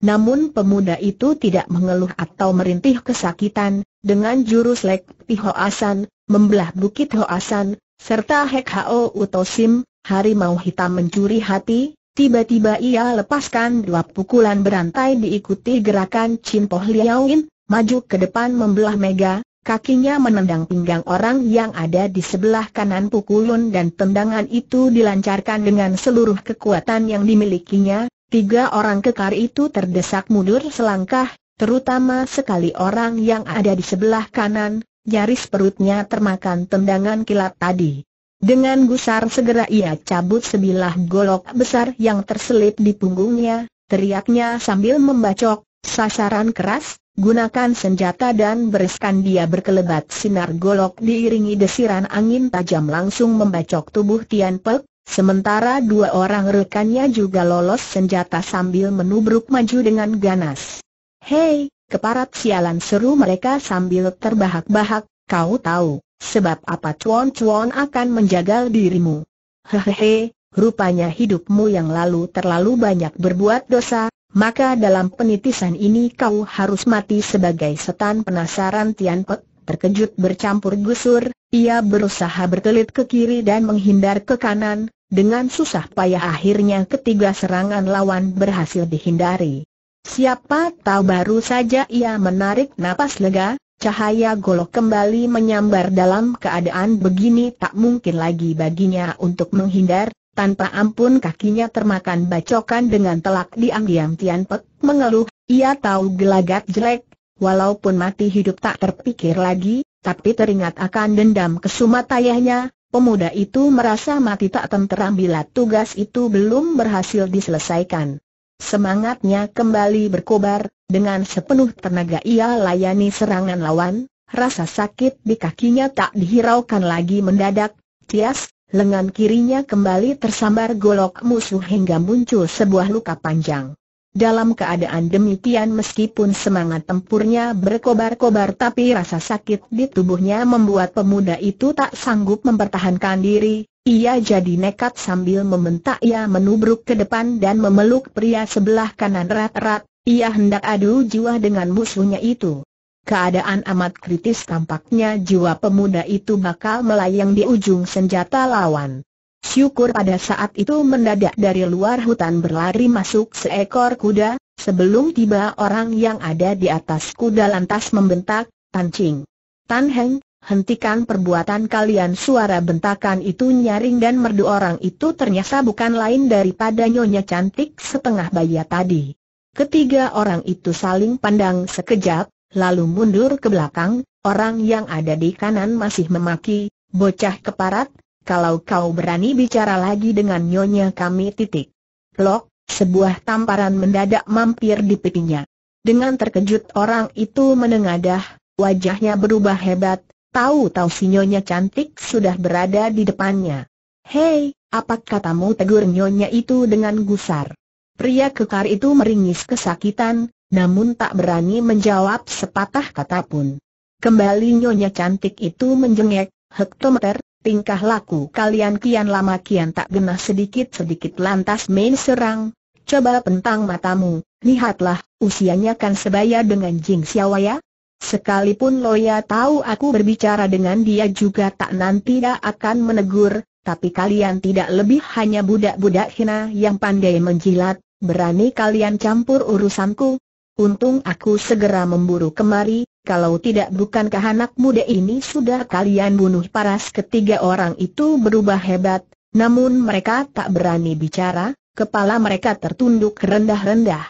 Speaker 1: Namun pemuda itu tidak mengeluh atau merintih kesakitan, dengan jurus Lek Pi Hoasan, membelah bukit Hoasan, serta Hek Hao Utosim, harimau hitam mencuri hati, Tiba-tiba ia lepaskan dua pukulan berantai diikuti gerakan Cimpoh Liaoin, maju ke depan membelah mega, kakinya menendang pinggang orang yang ada di sebelah kanan pukulun dan tendangan itu dilancarkan dengan seluruh kekuatan yang dimilikinya, tiga orang kekar itu terdesak mundur selangkah, terutama sekali orang yang ada di sebelah kanan, nyaris perutnya termakan tendangan kilat tadi. Dengan gusar segera ia cabut sebilah golok besar yang terselip di punggungnya, teriaknya sambil membacok, sasaran keras, gunakan senjata dan bereskan dia berkelebat sinar golok diiringi desiran angin tajam langsung membacok tubuh Tian Pek, sementara dua orang rekannya juga lolos senjata sambil menubruk maju dengan ganas. Hei, keparat sialan seru mereka sambil terbahak-bahak, kau tahu. Sebab apa cuan-cuan akan menjagal dirimu? Hehehe, rupanya hidupmu yang lalu terlalu banyak berbuat dosa, maka dalam penitisan ini kau harus mati sebagai setan penasaran Tian Pek. Terkejut bercampur gusur, ia berusaha bertelit ke kiri dan menghindar ke kanan, dengan susah payah akhirnya ketiga serangan lawan berhasil dihindari. Siapa tahu baru saja ia menarik napas lega, Cahaya golok kembali menyambar dalam keadaan begini tak mungkin lagi baginya untuk menghindar, tanpa ampun kakinya termakan bacokan dengan telak diam-diam Tian Pek mengeluh, ia tahu gelagat jelek, walaupun mati hidup tak terpikir lagi, tapi teringat akan dendam kesumat ayahnya, pemuda itu merasa mati tak tenteram bila tugas itu belum berhasil diselesaikan. Semangatnya kembali berkobar, dengan sepenuh tenaga ia layani serangan lawan, rasa sakit di kakinya tak dihiraukan lagi mendadak, tias, lengan kirinya kembali tersambar golok musuh hingga muncul sebuah luka panjang. Dalam keadaan demikian meskipun semangat tempurnya berkobar-kobar tapi rasa sakit di tubuhnya membuat pemuda itu tak sanggup mempertahankan diri, ia jadi nekat sambil membentak ia menubruk ke depan dan memeluk pria sebelah kanan rat-rat, ia hendak adu jiwa dengan musuhnya itu. Keadaan amat kritis tampaknya jiwa pemuda itu bakal melayang di ujung senjata lawan. Syukur pada saat itu mendadak dari luar hutan berlari masuk seekor kuda, sebelum tiba orang yang ada di atas kuda lantas membentak, Tancing. Tan Heng, hentikan perbuatan kalian suara bentakan itu nyaring dan merdu orang itu ternyata bukan lain daripada nyonya cantik setengah bayi tadi. Ketiga orang itu saling pandang sekejap, lalu mundur ke belakang, orang yang ada di kanan masih memaki, bocah keparat, kalau kau berani bicara lagi dengan nyonya kami titik. Lok, sebuah tamparan mendadak mampir di pipinya. Dengan terkejut orang itu menengadah, wajahnya berubah hebat, tahu-tahu si nyonya cantik sudah berada di depannya. Hei, apa katamu tegur nyonya itu dengan gusar? Pria kekar itu meringis kesakitan, namun tak berani menjawab sepatah kata pun. Kembali nyonya cantik itu menjengek, hektometer, tingkah laku kalian kian lama kian tak genah sedikit-sedikit lantas main serang. Coba pentang matamu, lihatlah, usianya kan sebaya dengan Jing Xiaoya. Sekalipun Loya tahu aku berbicara dengan dia juga tak nanti dia akan menegur, tapi kalian tidak lebih hanya budak-budak hina yang pandai menjilat, Berani kalian campur urusanku? Untung aku segera memburu kemari, kalau tidak bukankah anak muda ini sudah kalian bunuh paras ketiga orang itu berubah hebat, namun mereka tak berani bicara, kepala mereka tertunduk rendah-rendah.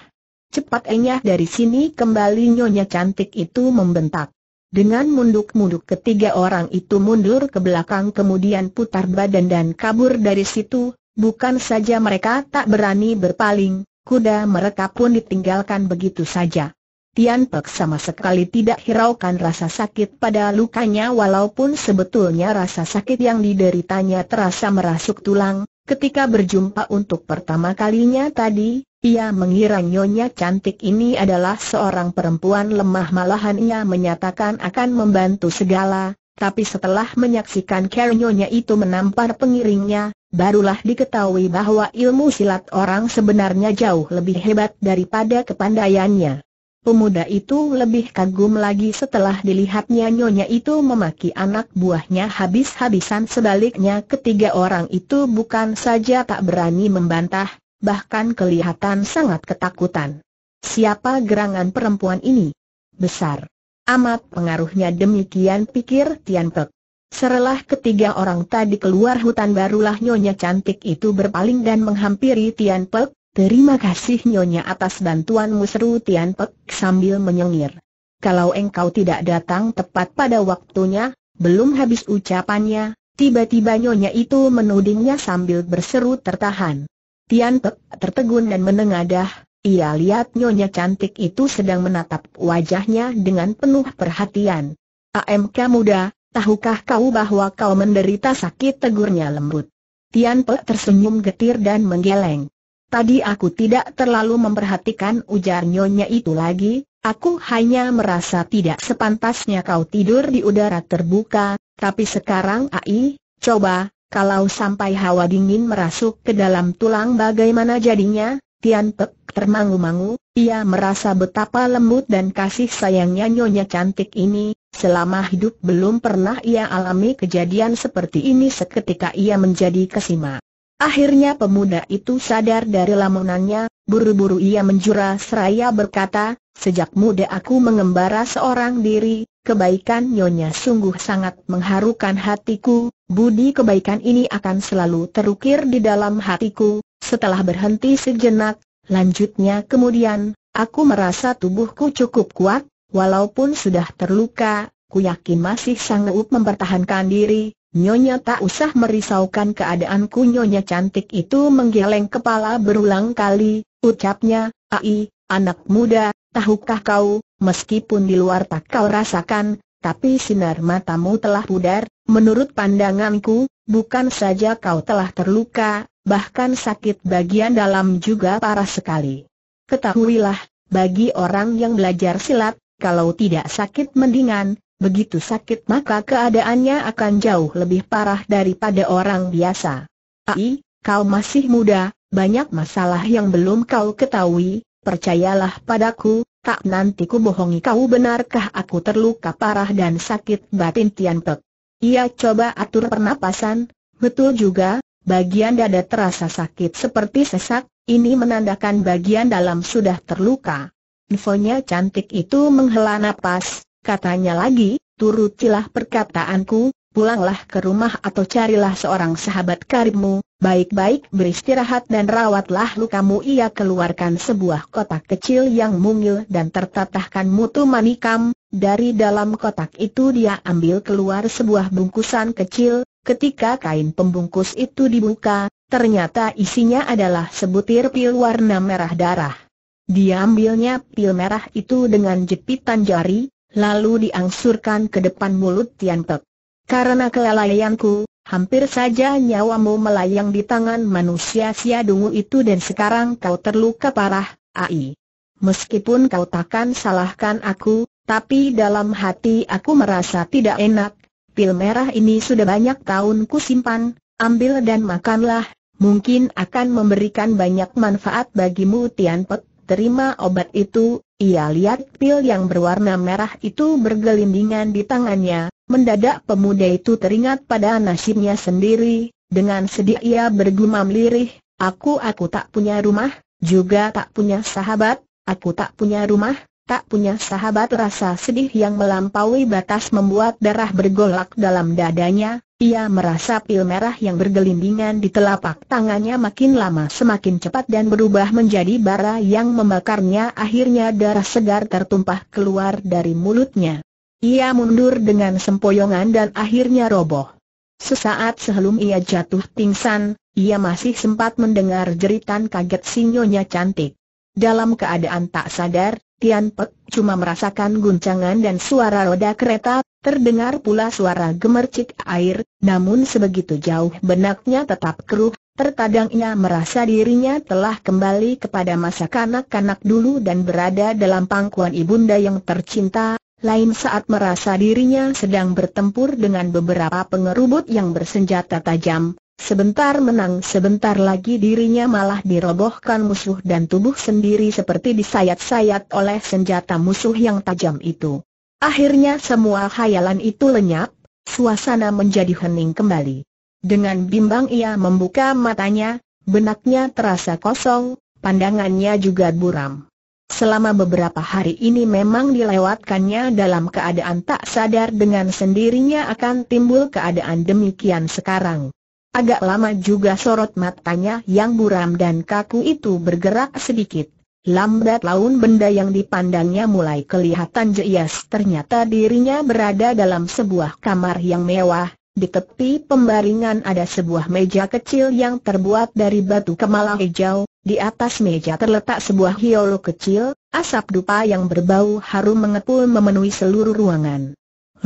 Speaker 1: Cepat enyah dari sini kembali nyonya cantik itu membentak. Dengan munduk-munduk ketiga orang itu mundur ke belakang kemudian putar badan dan kabur dari situ, Bukan saja mereka tak berani berpaling, kuda mereka pun ditinggalkan begitu saja. Tian Pek sama sekali tidak hiraukan rasa sakit pada lukanya walaupun sebetulnya rasa sakit yang dideritanya terasa merasuk tulang. Ketika berjumpa untuk pertama kalinya tadi, ia mengira nyonya cantik ini adalah seorang perempuan lemah malahan ia menyatakan akan membantu segala, tapi setelah menyaksikan care nyonya itu menampar pengiringnya, barulah diketahui bahwa ilmu silat orang sebenarnya jauh lebih hebat daripada kepandaiannya. Pemuda itu lebih kagum lagi setelah dilihatnya nyonya itu memaki anak buahnya habis-habisan sebaliknya ketiga orang itu bukan saja tak berani membantah, bahkan kelihatan sangat ketakutan. Siapa gerangan perempuan ini? Besar. Amat pengaruhnya demikian pikir Tian Pek. Serelah ketiga orang tadi keluar hutan barulah Nyonya cantik itu berpaling dan menghampiri Tian Pek. Terima kasih Nyonya atas bantuanmu seru Tian Pek sambil menyengir. Kalau engkau tidak datang tepat pada waktunya, belum habis ucapannya, tiba-tiba Nyonya itu menudingnya sambil berseru tertahan. Tian Pek tertegun dan menengadah, ia lihat Nyonya cantik itu sedang menatap wajahnya dengan penuh perhatian. AMK muda, Tahukah kau bahwa kau menderita sakit tegurnya lembut? Tian Pe tersenyum getir dan menggeleng. Tadi aku tidak terlalu memperhatikan ujar nyonya itu lagi, aku hanya merasa tidak sepantasnya kau tidur di udara terbuka, tapi sekarang ai, coba, kalau sampai hawa dingin merasuk ke dalam tulang bagaimana jadinya? Tian Pe termangu-mangu, ia merasa betapa lembut dan kasih sayangnya nyonya cantik ini, Selama hidup belum pernah ia alami kejadian seperti ini seketika ia menjadi kesima. Akhirnya pemuda itu sadar dari lamunannya, buru-buru ia menjurah. seraya berkata, sejak muda aku mengembara seorang diri, kebaikan nyonya sungguh sangat mengharukan hatiku, budi kebaikan ini akan selalu terukir di dalam hatiku, setelah berhenti sejenak, lanjutnya kemudian, aku merasa tubuhku cukup kuat, Walaupun sudah terluka, ku yakin masih sanggup mempertahankan diri, Nyonya tak usah merisaukan keadaanku Nyonya cantik itu menggeleng kepala berulang kali, ucapnya, Ai, anak muda, tahukah kau, meskipun di luar tak kau rasakan, tapi sinar matamu telah pudar, menurut pandanganku, bukan saja kau telah terluka, bahkan sakit bagian dalam juga parah sekali. Ketahuilah, bagi orang yang belajar silat, kalau tidak sakit mendingan, begitu sakit maka keadaannya akan jauh lebih parah daripada orang biasa. Ai, kau masih muda, banyak masalah yang belum kau ketahui, percayalah padaku, tak nanti ku bohongi kau benarkah aku terluka parah dan sakit batin Tian Pek. Ia coba atur pernapasan, betul juga, bagian dada terasa sakit seperti sesak, ini menandakan bagian dalam sudah terluka. Infonya cantik itu menghela napas, katanya lagi, turutilah perkataanku, pulanglah ke rumah atau carilah seorang sahabat karibmu, baik-baik beristirahat dan rawatlah lukamu. Ia keluarkan sebuah kotak kecil yang mungil dan tertatahkan mutu manikam, dari dalam kotak itu dia ambil keluar sebuah bungkusan kecil, ketika kain pembungkus itu dibuka, ternyata isinya adalah sebutir pil warna merah darah. Diambilnya pil merah itu dengan jepitan jari, lalu diangsurkan ke depan mulut Tian Pek. Karena kelalaianku, hampir saja nyawamu melayang di tangan manusia sia siadungu itu dan sekarang kau terluka parah, ai. Meskipun kau takkan salahkan aku, tapi dalam hati aku merasa tidak enak. Pil merah ini sudah banyak tahun ku simpan, ambil dan makanlah, mungkin akan memberikan banyak manfaat bagimu Tian Pek terima obat itu, ia lihat pil yang berwarna merah itu bergelindingan di tangannya, mendadak pemuda itu teringat pada nasibnya sendiri, dengan sedih ia bergumam lirih, aku aku tak punya rumah, juga tak punya sahabat, aku tak punya rumah, tak punya sahabat rasa sedih yang melampaui batas membuat darah bergolak dalam dadanya, ia merasa pil merah yang bergelindingan di telapak tangannya makin lama semakin cepat dan berubah menjadi bara yang membakarnya akhirnya darah segar tertumpah keluar dari mulutnya. Ia mundur dengan sempoyongan dan akhirnya roboh. Sesaat sebelum ia jatuh pingsan, ia masih sempat mendengar jeritan kaget sinyonya cantik. Dalam keadaan tak sadar, Tian Pek cuma merasakan guncangan dan suara roda kereta, terdengar pula suara gemercik air, namun sebegitu jauh benaknya tetap keruh, terkadang ia merasa dirinya telah kembali kepada masa kanak-kanak dulu dan berada dalam pangkuan ibunda yang tercinta, lain saat merasa dirinya sedang bertempur dengan beberapa pengerubut yang bersenjata tajam, Sebentar menang sebentar lagi dirinya malah dirobohkan musuh dan tubuh sendiri seperti disayat-sayat oleh senjata musuh yang tajam itu. Akhirnya semua khayalan itu lenyap, suasana menjadi hening kembali. Dengan bimbang ia membuka matanya, benaknya terasa kosong, pandangannya juga buram. Selama beberapa hari ini memang dilewatkannya dalam keadaan tak sadar dengan sendirinya akan timbul keadaan demikian sekarang. Agak lama juga sorot matanya yang buram dan kaku itu bergerak sedikit. Lambat laun benda yang dipandangnya mulai kelihatan jelas ternyata dirinya berada dalam sebuah kamar yang mewah. Di tepi pembaringan ada sebuah meja kecil yang terbuat dari batu kemala hijau. Di atas meja terletak sebuah hiolo kecil, asap dupa yang berbau harum mengepul memenuhi seluruh ruangan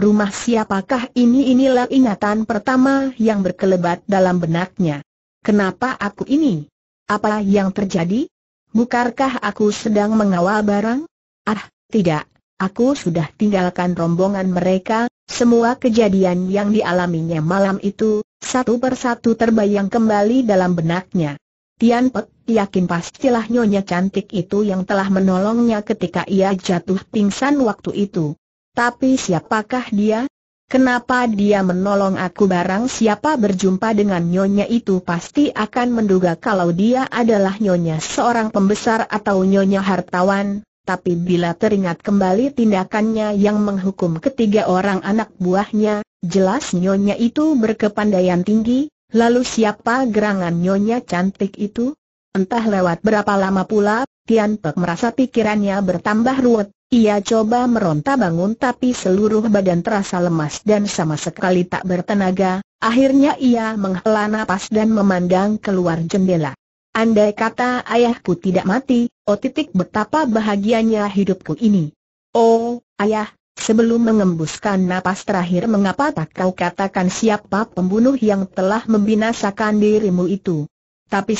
Speaker 1: rumah siapakah ini inilah ingatan pertama yang berkelebat dalam benaknya. Kenapa aku ini? Apa yang terjadi? Bukarkah aku sedang mengawal barang? Ah, tidak, aku sudah tinggalkan rombongan mereka, semua kejadian yang dialaminya malam itu, satu persatu terbayang kembali dalam benaknya. Tian Pek yakin pastilah nyonya cantik itu yang telah menolongnya ketika ia jatuh pingsan waktu itu. Tapi siapakah dia? Kenapa dia menolong aku barang siapa berjumpa dengan nyonya itu pasti akan menduga kalau dia adalah nyonya seorang pembesar atau nyonya hartawan, tapi bila teringat kembali tindakannya yang menghukum ketiga orang anak buahnya, jelas nyonya itu berkepandaian tinggi, lalu siapa gerangan nyonya cantik itu? Entah lewat berapa lama pula, Tian Pek merasa pikirannya bertambah ruwet, ia coba meronta bangun tapi seluruh badan terasa lemas dan sama sekali tak bertenaga, akhirnya ia menghela napas dan memandang keluar jendela. Andai kata ayahku tidak mati, oh titik betapa bahagianya hidupku ini. Oh, ayah, sebelum mengembuskan napas terakhir mengapa tak kau katakan siapa pembunuh yang telah membinasakan dirimu itu? Tapi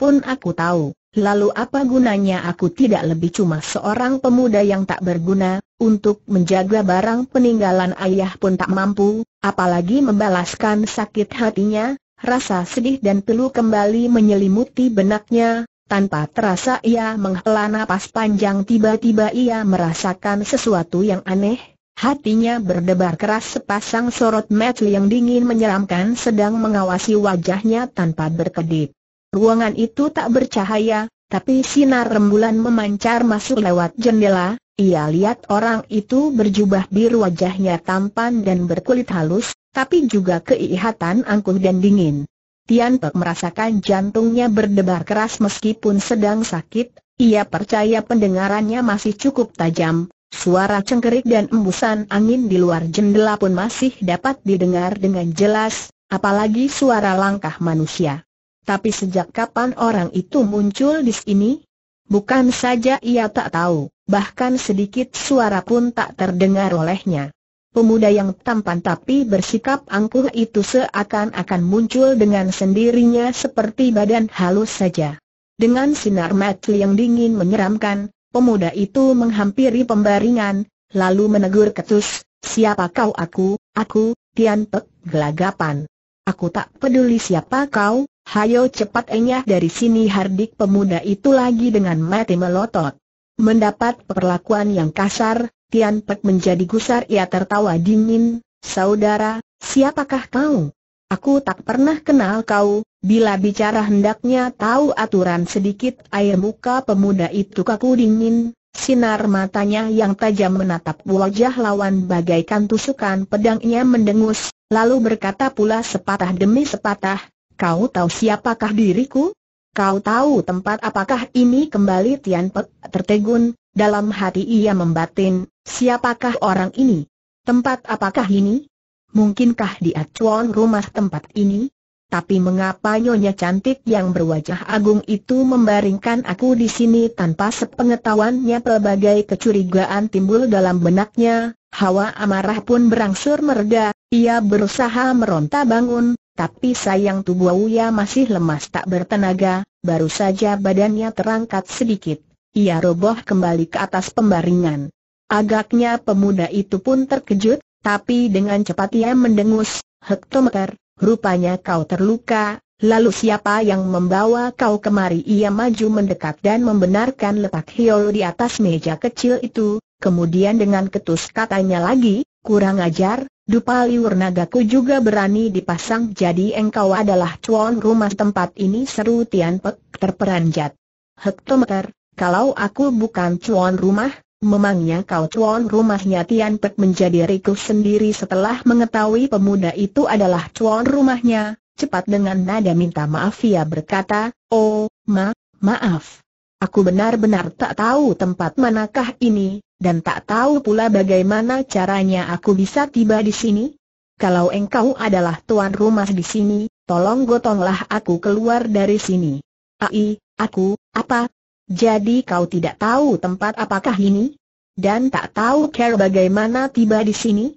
Speaker 1: pun aku tahu, lalu apa gunanya aku tidak lebih cuma seorang pemuda yang tak berguna, untuk menjaga barang peninggalan ayah pun tak mampu, apalagi membalaskan sakit hatinya, rasa sedih dan pilu kembali menyelimuti benaknya, tanpa terasa ia menghela napas panjang tiba-tiba ia merasakan sesuatu yang aneh, Hatinya berdebar keras sepasang sorot mata yang dingin menyeramkan sedang mengawasi wajahnya tanpa berkedip. Ruangan itu tak bercahaya, tapi sinar rembulan memancar masuk lewat jendela, ia lihat orang itu berjubah biru wajahnya tampan dan berkulit halus, tapi juga keihatan angkuh dan dingin. Tian Pek merasakan jantungnya berdebar keras meskipun sedang sakit, ia percaya pendengarannya masih cukup tajam, suara cengkerik dan embusan angin di luar jendela pun masih dapat didengar dengan jelas, apalagi suara langkah manusia. Tapi sejak kapan orang itu muncul di sini? Bukan saja ia tak tahu, bahkan sedikit suara pun tak terdengar olehnya. Pemuda yang tampan tapi bersikap angkuh itu seakan-akan muncul dengan sendirinya seperti badan halus saja. Dengan sinar mata yang dingin menyeramkan, pemuda itu menghampiri pembaringan, lalu menegur ketus, siapa kau aku, aku, Tian Pek, gelagapan. Aku tak peduli siapa kau, Hayo cepat enyah dari sini hardik pemuda itu lagi dengan mati melotot. Mendapat perlakuan yang kasar, Tian Pek menjadi gusar ia tertawa dingin, Saudara, siapakah kau? Aku tak pernah kenal kau, bila bicara hendaknya tahu aturan sedikit air muka pemuda itu kaku dingin, Sinar matanya yang tajam menatap wajah lawan bagaikan tusukan pedangnya mendengus, lalu berkata pula sepatah demi sepatah, Kau tahu siapakah diriku? Kau tahu tempat apakah ini kembali Tian Pek tertegun, dalam hati ia membatin, siapakah orang ini? Tempat apakah ini? Mungkinkah diacuan acuan rumah tempat ini? Tapi mengapa nyonya cantik yang berwajah agung itu membaringkan aku di sini tanpa sepengetahuannya pelbagai kecurigaan timbul dalam benaknya, hawa amarah pun berangsur mereda, ia berusaha meronta bangun, tapi sayang tubuh Wuya masih lemas tak bertenaga, baru saja badannya terangkat sedikit. Ia roboh kembali ke atas pembaringan. Agaknya pemuda itu pun terkejut, tapi dengan cepat ia mendengus, Hektometer, rupanya kau terluka, lalu siapa yang membawa kau kemari? Ia maju mendekat dan membenarkan letak hiu di atas meja kecil itu, kemudian dengan ketus katanya lagi, kurang ajar, Dupa liur nagaku juga berani dipasang jadi engkau adalah cuan rumah tempat ini seru Tian Pek terperanjat. Hektometer, kalau aku bukan cuan rumah, memangnya kau cuan rumahnya Tian Pek menjadi riku sendiri setelah mengetahui pemuda itu adalah cuan rumahnya, cepat dengan nada minta maaf ia berkata, oh, ma, maaf. Aku benar-benar tak tahu tempat manakah ini, dan tak tahu pula bagaimana caranya aku bisa tiba di sini. Kalau engkau adalah tuan rumah di sini, tolong gotonglah aku keluar dari sini. Ai, aku, apa? Jadi kau tidak tahu tempat apakah ini? Dan tak tahu care bagaimana tiba di sini?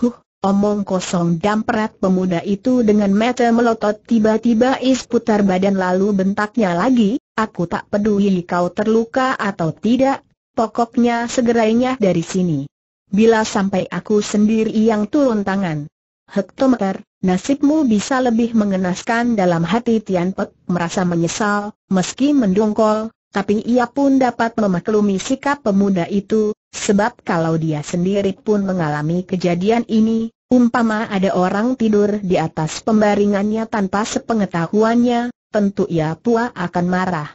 Speaker 1: Huh, Omong kosong dampret pemuda itu dengan mata melotot tiba-tiba is putar badan lalu bentaknya lagi, aku tak peduli kau terluka atau tidak, pokoknya segerainya dari sini. Bila sampai aku sendiri yang turun tangan. Hektometer, nasibmu bisa lebih mengenaskan dalam hati Tian Pek merasa menyesal, meski mendongkol, tapi ia pun dapat memaklumi sikap pemuda itu, sebab kalau dia sendiri pun mengalami kejadian ini, Umpama ada orang tidur di atas pembaringannya tanpa sepengetahuannya, tentu ia pua akan marah.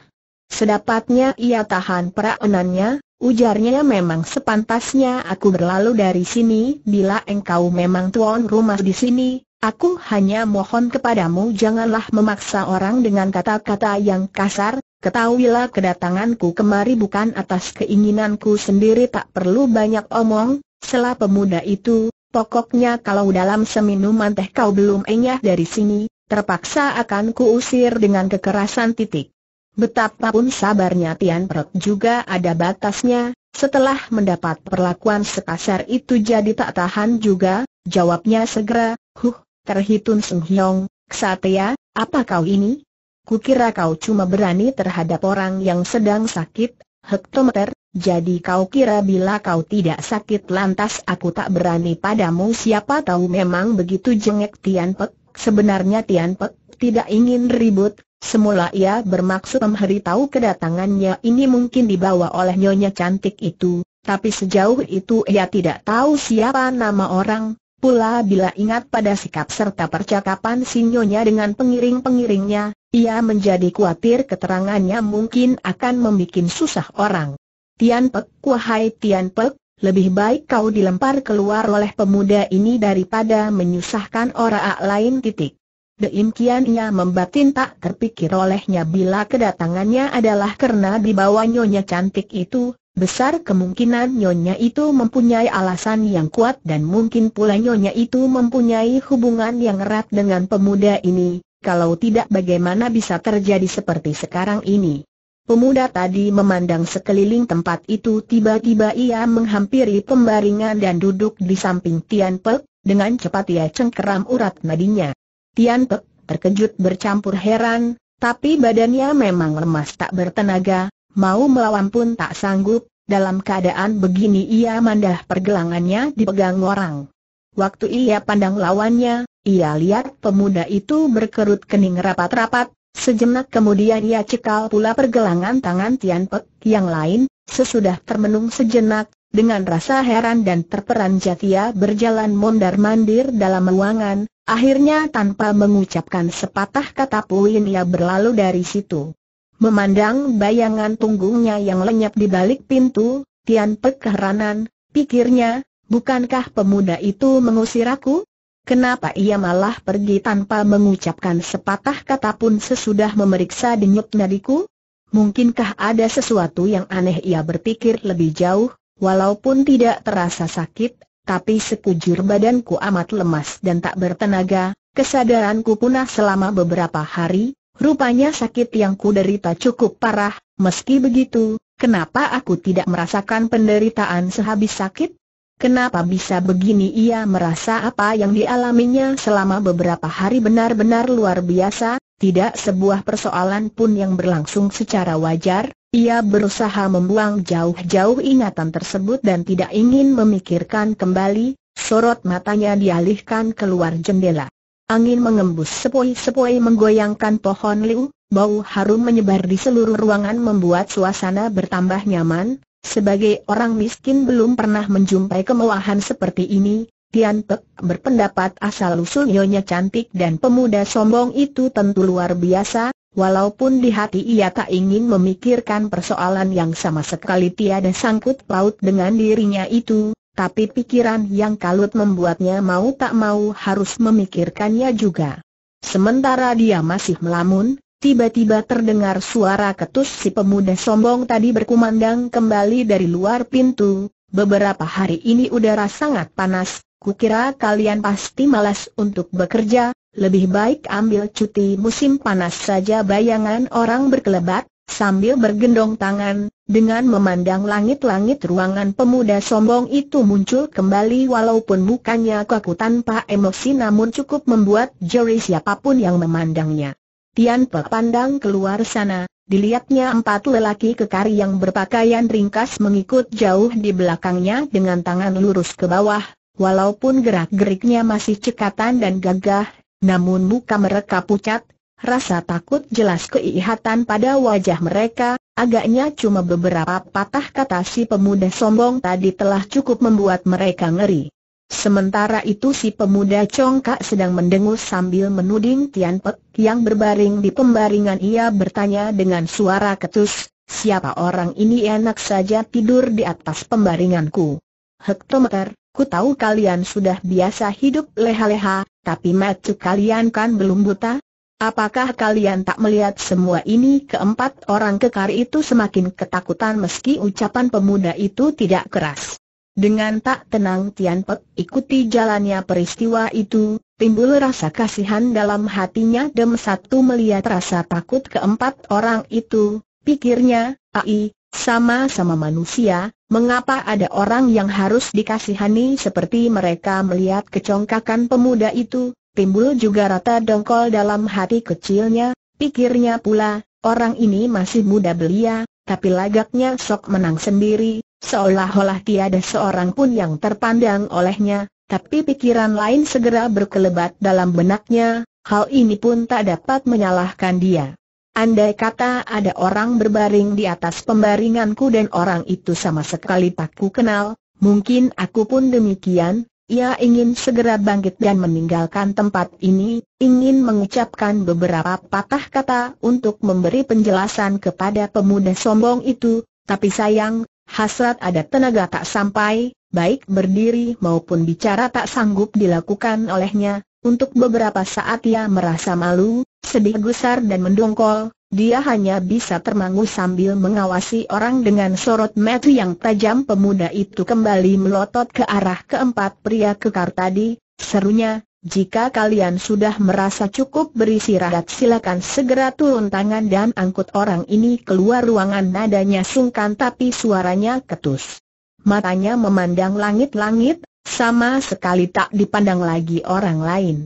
Speaker 1: Sedapatnya ia tahan peraunannya, ujarnya memang sepantasnya aku berlalu dari sini bila engkau memang tuan rumah di sini, aku hanya mohon kepadamu janganlah memaksa orang dengan kata-kata yang kasar, ketahuilah kedatanganku kemari bukan atas keinginanku sendiri tak perlu banyak omong, selah pemuda itu, Pokoknya kalau dalam seminuman teh kau belum enyah dari sini, terpaksa akan kuusir dengan kekerasan titik. Betapapun sabarnya Tian Perut juga ada batasnya, setelah mendapat perlakuan sekasar itu jadi tak tahan juga, jawabnya segera, huh, terhitung Sung Hyong, Ksatya, apa kau ini? Kukira kau cuma berani terhadap orang yang sedang sakit, hektometer, jadi kau kira bila kau tidak sakit lantas aku tak berani padamu siapa tahu memang begitu jengek Tian Pek. Sebenarnya Tian Pek tidak ingin ribut, semula ia bermaksud memberitahu kedatangannya ini mungkin dibawa oleh nyonya cantik itu, tapi sejauh itu ia tidak tahu siapa nama orang, pula bila ingat pada sikap serta percakapan si nyonya dengan pengiring-pengiringnya, ia menjadi khawatir keterangannya mungkin akan membuat susah orang. Tian Pek, wahai Tian Pek, lebih baik kau dilempar keluar oleh pemuda ini daripada menyusahkan orang lain titik. Demikiannya membatin tak terpikir olehnya bila kedatangannya adalah karena dibawa nyonya cantik itu, Besar kemungkinan nyonya itu mempunyai alasan yang kuat dan mungkin pula nyonya itu mempunyai hubungan yang erat dengan pemuda ini, kalau tidak bagaimana bisa terjadi seperti sekarang ini. Pemuda tadi memandang sekeliling tempat itu tiba-tiba ia menghampiri pembaringan dan duduk di samping Tian Pek, dengan cepat ia cengkeram urat nadinya. Tian Pek terkejut bercampur heran, tapi badannya memang lemas tak bertenaga, mau melawan pun tak sanggup, dalam keadaan begini ia mandah pergelangannya dipegang orang. Waktu ia pandang lawannya, ia lihat pemuda itu berkerut kening rapat-rapat, Sejenak kemudian ia cekal pula pergelangan tangan Tian Pek yang lain, sesudah termenung sejenak, dengan rasa heran dan terperanjat ia berjalan mondar-mandir dalam ruangan, akhirnya tanpa mengucapkan sepatah kata pun ia berlalu dari situ. Memandang bayangan tunggungnya yang lenyap di balik pintu, Tian Pek keheranan, pikirnya, bukankah pemuda itu mengusir aku? Kenapa ia malah pergi tanpa mengucapkan sepatah kata pun sesudah memeriksa denyut nadiku? Mungkinkah ada sesuatu yang aneh ia berpikir lebih jauh, walaupun tidak terasa sakit, tapi sekujur badanku amat lemas dan tak bertenaga, kesadaranku punah selama beberapa hari, rupanya sakit yang kuderita cukup parah, meski begitu, kenapa aku tidak merasakan penderitaan sehabis sakit? Kenapa bisa begini ia merasa apa yang dialaminya selama beberapa hari benar-benar luar biasa, tidak sebuah persoalan pun yang berlangsung secara wajar, ia berusaha membuang jauh-jauh ingatan tersebut dan tidak ingin memikirkan kembali, sorot matanya dialihkan keluar jendela. Angin mengembus sepoi-sepoi menggoyangkan pohon liu, bau harum menyebar di seluruh ruangan membuat suasana bertambah nyaman, sebagai orang miskin belum pernah menjumpai kemewahan seperti ini, Tian Pek berpendapat asal-usul nyonya cantik dan pemuda sombong itu tentu luar biasa, walaupun di hati ia tak ingin memikirkan persoalan yang sama sekali tiada sangkut paut dengan dirinya itu, tapi pikiran yang kalut membuatnya mau tak mau harus memikirkannya juga. Sementara dia masih melamun, Tiba-tiba terdengar suara ketus si pemuda sombong tadi berkumandang kembali dari luar pintu, beberapa hari ini udara sangat panas, kukira kalian pasti malas untuk bekerja, lebih baik ambil cuti musim panas saja bayangan orang berkelebat, sambil bergendong tangan, dengan memandang langit-langit ruangan pemuda sombong itu muncul kembali walaupun mukanya kaku tanpa emosi namun cukup membuat jeri siapapun yang memandangnya. Tian Pe pandang keluar sana, dilihatnya empat lelaki kekar yang berpakaian ringkas mengikut jauh di belakangnya dengan tangan lurus ke bawah, walaupun gerak-geriknya masih cekatan dan gagah, namun muka mereka pucat, rasa takut jelas keihatan pada wajah mereka, agaknya cuma beberapa patah kata si pemuda sombong tadi telah cukup membuat mereka ngeri. Sementara itu si pemuda congkak sedang mendengus sambil menuding Tian Pek yang berbaring di pembaringan ia bertanya dengan suara ketus, siapa orang ini enak saja tidur di atas pembaringanku. Hektometer, ku tahu kalian sudah biasa hidup leha-leha, tapi macu kalian kan belum buta? Apakah kalian tak melihat semua ini keempat orang kekar itu semakin ketakutan meski ucapan pemuda itu tidak keras? Dengan tak tenang Tian Pe ikuti jalannya peristiwa itu, timbul rasa kasihan dalam hatinya Dem Satu melihat rasa takut keempat orang itu, pikirnya, ai, sama-sama manusia, mengapa ada orang yang harus dikasihani seperti mereka melihat kecongkakan pemuda itu, timbul juga rata dongkol dalam hati kecilnya, pikirnya pula, orang ini masih muda belia, tapi lagaknya sok menang sendiri, Seolah-olah tiada seorang pun yang terpandang olehnya, tapi pikiran lain segera berkelebat dalam benaknya, hal ini pun tak dapat menyalahkan dia. Andai kata ada orang berbaring di atas pembaringanku dan orang itu sama sekali tak ku kenal, mungkin aku pun demikian, ia ingin segera bangkit dan meninggalkan tempat ini, ingin mengucapkan beberapa patah kata untuk memberi penjelasan kepada pemuda sombong itu, tapi sayang, hasrat ada tenaga tak sampai, baik berdiri maupun bicara tak sanggup dilakukan olehnya, untuk beberapa saat ia merasa malu, sedih gusar dan mendongkol, dia hanya bisa termangu sambil mengawasi orang dengan sorot mata yang tajam pemuda itu kembali melotot ke arah keempat pria kekar tadi, serunya, jika kalian sudah merasa cukup berisi rahat, silakan segera turun tangan dan angkut orang ini keluar ruangan nadanya sungkan tapi suaranya ketus. Matanya memandang langit-langit, sama sekali tak dipandang lagi orang lain.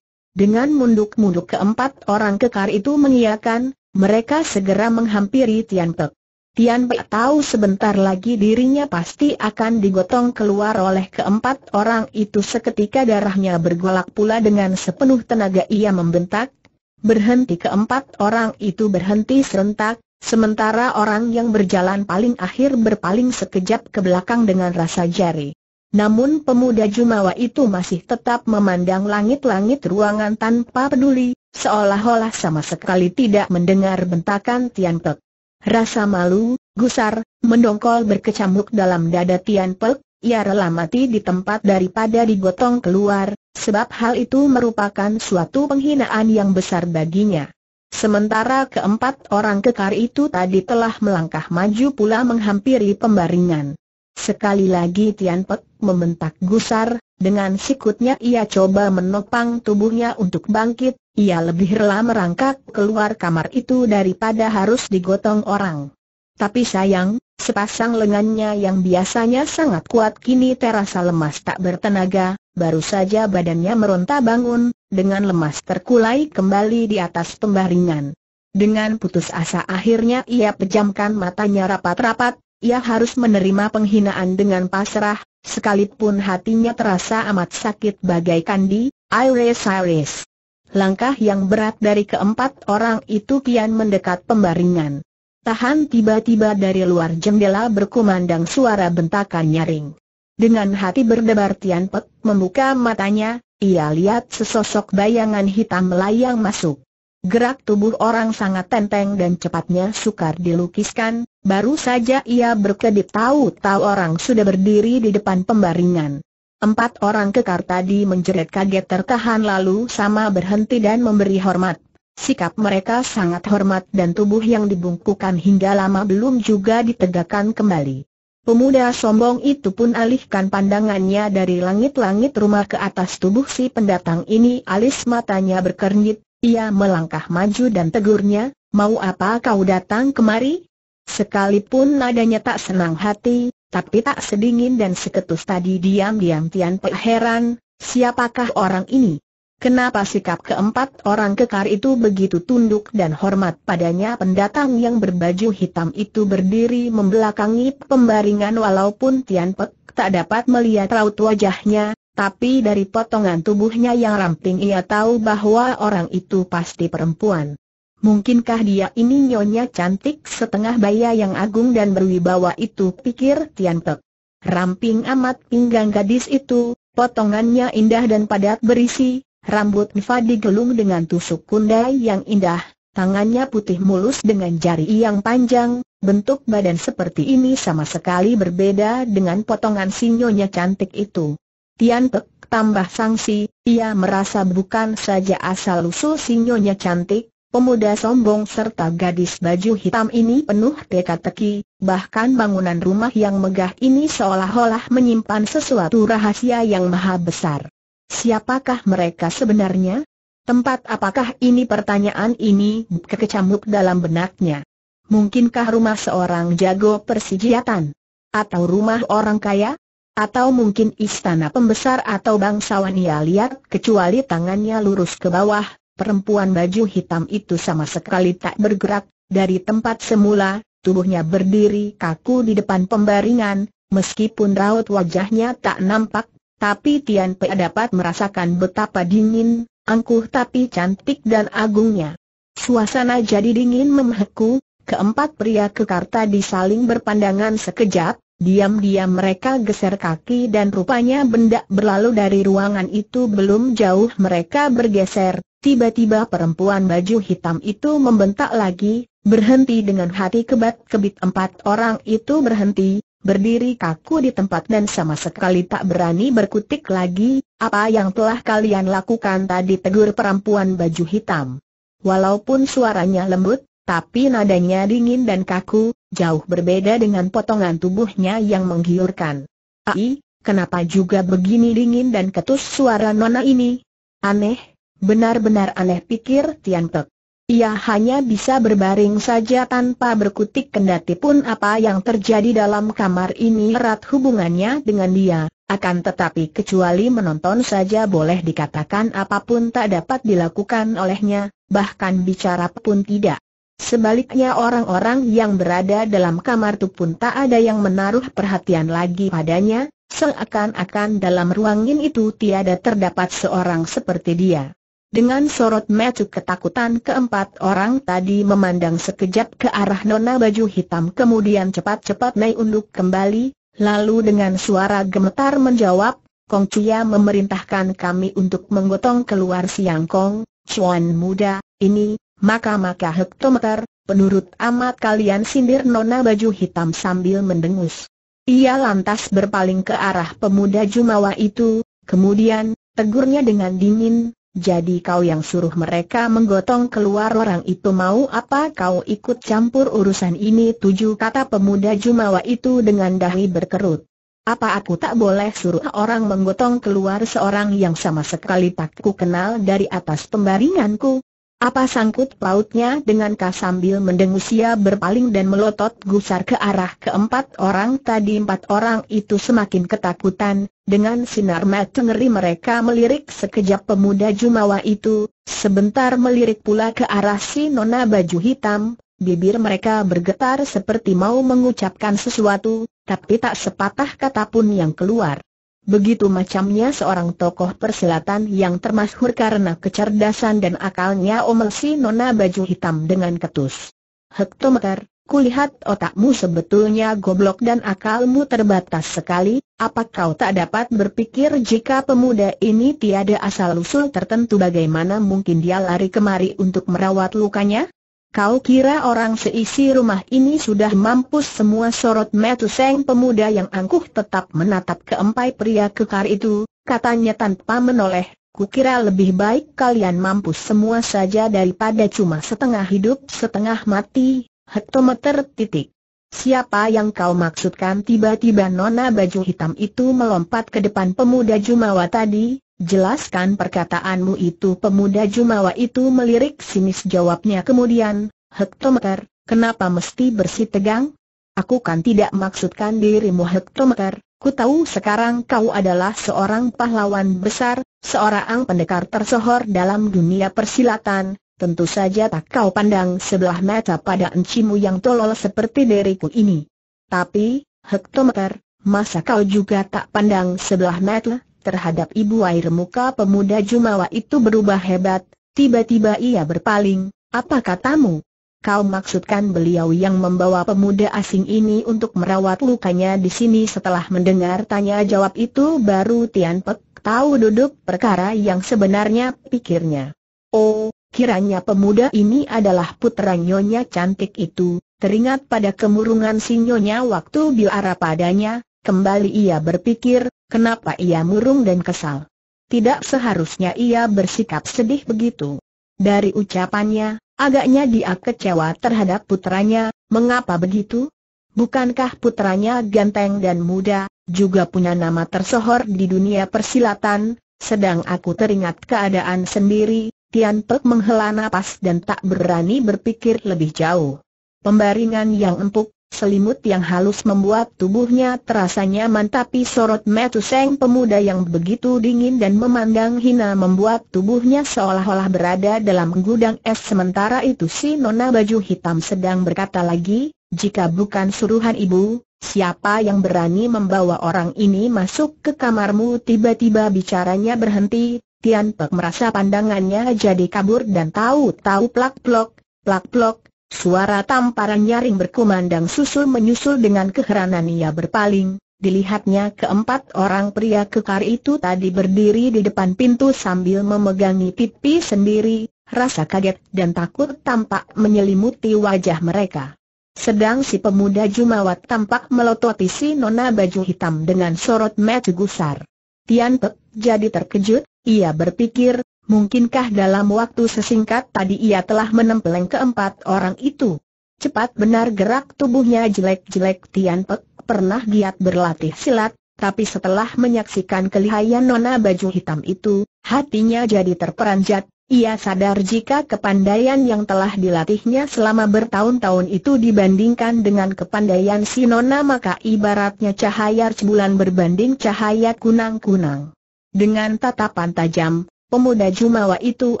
Speaker 1: Dengan munduk-munduk keempat orang kekar itu mengiakan, mereka segera menghampiri Tian Pek. Tian Pei tahu sebentar lagi dirinya pasti akan digotong keluar oleh keempat orang itu seketika darahnya bergolak pula dengan sepenuh tenaga ia membentak. Berhenti keempat orang itu berhenti serentak, sementara orang yang berjalan paling akhir berpaling sekejap ke belakang dengan rasa jari. Namun pemuda Jumawa itu masih tetap memandang langit-langit ruangan tanpa peduli, seolah-olah sama sekali tidak mendengar bentakan Tian Pei. Rasa malu, gusar, mendongkol berkecamuk dalam dada Tian Pek, ia rela mati di tempat daripada digotong keluar, sebab hal itu merupakan suatu penghinaan yang besar baginya. Sementara keempat orang kekar itu tadi telah melangkah maju pula menghampiri pembaringan. Sekali lagi Tian Pek membentak gusar, dengan sikutnya ia coba menopang tubuhnya untuk bangkit, ia lebih rela merangkak keluar kamar itu daripada harus digotong orang. Tapi sayang, sepasang lengannya yang biasanya sangat kuat kini terasa lemas tak bertenaga, baru saja badannya meronta bangun, dengan lemas terkulai kembali di atas pembaringan. Dengan putus asa akhirnya ia pejamkan matanya rapat-rapat, ia harus menerima penghinaan dengan pasrah, sekalipun hatinya terasa amat sakit bagaikan di Iris Iris. Langkah yang berat dari keempat orang itu kian mendekat pembaringan. Tahan tiba-tiba dari luar jendela berkumandang suara bentakan nyaring. Dengan hati berdebar Tian Pek membuka matanya, ia lihat sesosok bayangan hitam melayang masuk. Gerak tubuh orang sangat tenteng dan cepatnya sukar dilukiskan, baru saja ia berkedip tahu-tahu orang sudah berdiri di depan pembaringan. Empat orang kekar tadi menjerit kaget tertahan lalu sama berhenti dan memberi hormat. Sikap mereka sangat hormat dan tubuh yang dibungkukan hingga lama belum juga ditegakkan kembali. Pemuda sombong itu pun alihkan pandangannya dari langit-langit rumah ke atas tubuh si pendatang ini alis matanya berkernyit, ia melangkah maju dan tegurnya, mau apa kau datang kemari? Sekalipun nadanya tak senang hati, tapi tak sedingin dan seketus tadi diam-diam Tian Pei heran, siapakah orang ini? Kenapa sikap keempat orang kekar itu begitu tunduk dan hormat padanya pendatang yang berbaju hitam itu berdiri membelakangi pembaringan walaupun Tian Pek tak dapat melihat raut wajahnya, tapi dari potongan tubuhnya yang ramping ia tahu bahwa orang itu pasti perempuan. Mungkinkah dia ini nyonya cantik setengah baya yang agung dan berwibawa itu pikir Tian Pek. Ramping amat pinggang gadis itu, potongannya indah dan padat berisi, rambut Nfa digelung dengan tusuk kundai yang indah, tangannya putih mulus dengan jari yang panjang, bentuk badan seperti ini sama sekali berbeda dengan potongan si nyonya cantik itu. Tian Pek tambah sangsi, ia merasa bukan saja asal-usul si nyonya cantik, Pemuda sombong serta gadis baju hitam ini penuh teka-teki, bahkan bangunan rumah yang megah ini seolah-olah menyimpan sesuatu rahasia yang maha besar. Siapakah mereka sebenarnya? Tempat apakah ini pertanyaan ini kekecamuk dalam benaknya? Mungkinkah rumah seorang jago persijatan? Atau rumah orang kaya? Atau mungkin istana pembesar atau bangsawan ia lihat kecuali tangannya lurus ke bawah, Perempuan baju hitam itu sama sekali tak bergerak, dari tempat semula, tubuhnya berdiri kaku di depan pembaringan, meskipun raut wajahnya tak nampak, tapi Tian Pe dapat merasakan betapa dingin, angkuh tapi cantik dan agungnya. Suasana jadi dingin memheku, keempat pria kekar tadi saling berpandangan sekejap, diam-diam mereka geser kaki dan rupanya benda berlalu dari ruangan itu belum jauh mereka bergeser, Tiba-tiba perempuan baju hitam itu membentak lagi, berhenti dengan hati kebat-kebit empat orang itu berhenti, berdiri kaku di tempat dan sama sekali tak berani berkutik lagi, apa yang telah kalian lakukan tadi tegur perempuan baju hitam. Walaupun suaranya lembut, tapi nadanya dingin dan kaku, jauh berbeda dengan potongan tubuhnya yang menggiurkan. Ai, kenapa juga begini dingin dan ketus suara nona ini? Aneh, Benar-benar aneh pikir Tian Pek. Ia hanya bisa berbaring saja tanpa berkutik kendati pun apa yang terjadi dalam kamar ini erat hubungannya dengan dia. Akan tetapi kecuali menonton saja boleh dikatakan apapun tak dapat dilakukan olehnya, bahkan bicara pun tidak. Sebaliknya orang-orang yang berada dalam kamar itu pun tak ada yang menaruh perhatian lagi padanya, seakan-akan dalam ruangin itu tiada terdapat seorang seperti dia. Dengan sorot mata ketakutan keempat orang tadi memandang sekejap ke arah nona baju hitam kemudian cepat-cepat naik unduk kembali, lalu dengan suara gemetar menjawab, Kong Chia memerintahkan kami untuk menggotong keluar Siang Kong, Chuan muda, ini, maka-maka hektometer, penurut amat kalian sindir nona baju hitam sambil mendengus. Ia lantas berpaling ke arah pemuda Jumawa itu, kemudian, tegurnya dengan dingin, jadi kau yang suruh mereka menggotong keluar orang itu mau apa kau ikut campur urusan ini tujuh kata pemuda Jumawa itu dengan dahi berkerut. Apa aku tak boleh suruh orang menggotong keluar seorang yang sama sekali tak ku kenal dari atas pembaringanku? Apa sangkut pautnya dengan Ka sambil ia berpaling dan melotot gusar ke arah keempat orang tadi empat orang itu semakin ketakutan, dengan sinar mata ngeri mereka melirik sekejap pemuda Jumawa itu, sebentar melirik pula ke arah si nona baju hitam, bibir mereka bergetar seperti mau mengucapkan sesuatu, tapi tak sepatah kata pun yang keluar. Begitu macamnya seorang tokoh perselatan yang termasyhur karena kecerdasan dan akalnya omel si nona baju hitam dengan ketus. Hektometer, kulihat otakmu sebetulnya goblok dan akalmu terbatas sekali, apa kau tak dapat berpikir jika pemuda ini tiada asal-usul tertentu bagaimana mungkin dia lari kemari untuk merawat lukanya? Kau kira orang seisi rumah ini sudah mampus semua sorot metuseng pemuda yang angkuh tetap menatap keempai pria kekar itu, katanya tanpa menoleh, kira lebih baik kalian mampus semua saja daripada cuma setengah hidup setengah mati, hektometer titik. Siapa yang kau maksudkan tiba-tiba nona baju hitam itu melompat ke depan pemuda Jumawa tadi, Jelaskan perkataanmu itu pemuda Jumawa itu melirik sinis jawabnya kemudian, Hektometer, kenapa mesti bersih tegang? Aku kan tidak maksudkan dirimu Hektometer, ku tahu sekarang kau adalah seorang pahlawan besar, seorang pendekar tersohor dalam dunia persilatan, tentu saja tak kau pandang sebelah mata pada encimu yang tolol seperti diriku ini. Tapi, Hektometer, masa kau juga tak pandang sebelah mata terhadap ibu air muka pemuda Jumawa itu berubah hebat, tiba-tiba ia berpaling, apa katamu? Kau maksudkan beliau yang membawa pemuda asing ini untuk merawat lukanya di sini setelah mendengar tanya jawab itu baru Tian Pek tahu duduk perkara yang sebenarnya pikirnya. Oh, kiranya pemuda ini adalah putra Nyonya cantik itu, teringat pada kemurungan si Nyonya waktu biara padanya, kembali ia berpikir, Kenapa ia murung dan kesal? Tidak seharusnya ia bersikap sedih begitu. Dari ucapannya, agaknya dia kecewa terhadap putranya, mengapa begitu? Bukankah putranya ganteng dan muda, juga punya nama tersohor di dunia persilatan, sedang aku teringat keadaan sendiri, Tian Pek menghela napas dan tak berani berpikir lebih jauh. Pembaringan yang empuk, Selimut yang halus membuat tubuhnya terasa nyaman tapi sorot Metuseng pemuda yang begitu dingin dan memandang hina membuat tubuhnya seolah-olah berada dalam gudang es sementara itu si nona baju hitam sedang berkata lagi, jika bukan suruhan ibu, siapa yang berani membawa orang ini masuk ke kamarmu tiba-tiba bicaranya berhenti, Tian Pek merasa pandangannya jadi kabur dan tahu-tahu plak-plok, plak-plok, Suara tamparan nyaring berkumandang susul menyusul dengan keheranan ia berpaling, Dilihatnya keempat orang pria kekar itu tadi berdiri di depan pintu sambil memegangi pipi sendiri, rasa kaget dan takut tampak menyelimuti wajah mereka. Sedang si pemuda Jumawat tampak melototi si nona baju hitam dengan sorot mata gusar. Tian Pek jadi terkejut, ia berpikir, Mungkinkah dalam waktu sesingkat tadi ia telah menempeleng keempat orang itu? Cepat benar gerak tubuhnya jelek-jelek Tian Pek pernah giat berlatih silat, tapi setelah menyaksikan kelihayan nona baju hitam itu, hatinya jadi terperanjat, ia sadar jika kepandaian yang telah dilatihnya selama bertahun-tahun itu dibandingkan dengan kepandaian si nona maka ibaratnya cahaya cebulan berbanding cahaya kunang-kunang. Dengan tatapan tajam, Pemuda Jumawa itu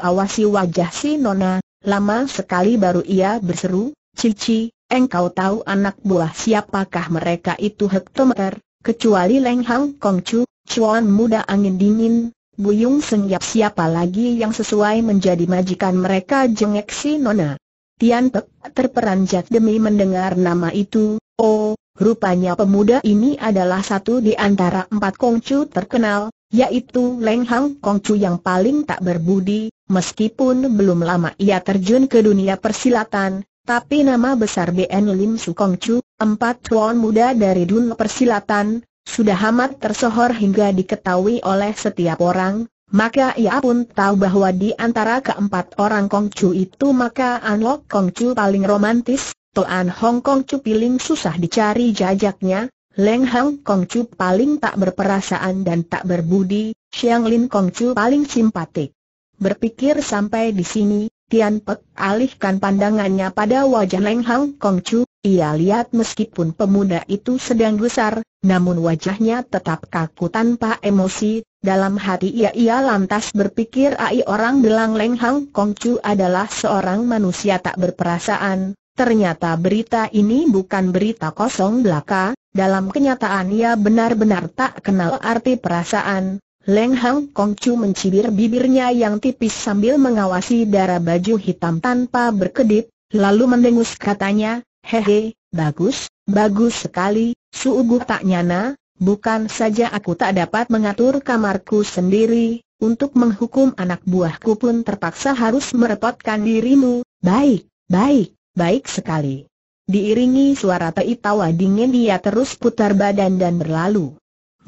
Speaker 1: awasi wajah si Nona, lama sekali baru ia berseru, Cici, engkau tahu anak buah siapakah mereka itu hektometer, kecuali Leng Hang Kong Chu, Chuan muda angin dingin, Buyung senyap siapa lagi yang sesuai menjadi majikan mereka jengek si Nona. Tian Pek terperanjat demi mendengar nama itu, oh, rupanya pemuda ini adalah satu di antara empat Kongcu terkenal, yaitu Leng Hang Kong Chu yang paling tak berbudi, meskipun belum lama ia terjun ke dunia persilatan, tapi nama besar BN Lim Su Kong Chu, empat tuan muda dari dunia persilatan, sudah amat tersohor hingga diketahui oleh setiap orang, maka ia pun tahu bahwa di antara keempat orang Kong Chu itu maka An Lok Kong Chu paling romantis, Toan Hong Kong Chu piling susah dicari jajaknya, Leng Hang Chu paling tak berperasaan dan tak berbudi, Xiang Lin Chu paling simpatik. Berpikir sampai di sini, Tian Pek alihkan pandangannya pada wajah Leng Hang Chu, ia lihat meskipun pemuda itu sedang besar, namun wajahnya tetap kaku tanpa emosi, dalam hati ia ia lantas berpikir ai orang bilang Leng Hang Chu adalah seorang manusia tak berperasaan, Ternyata berita ini bukan berita kosong belaka, dalam kenyataan ia benar-benar tak kenal arti perasaan. Leng Hang Kong Chu mencibir bibirnya yang tipis sambil mengawasi darah baju hitam tanpa berkedip, lalu mendengus katanya, Hehe, bagus, bagus sekali, suuguh tak nyana, bukan saja aku tak dapat mengatur kamarku sendiri, untuk menghukum anak buahku pun terpaksa harus merepotkan dirimu, baik, baik, Baik sekali. Diiringi suara tei tawa dingin dia terus putar badan dan berlalu.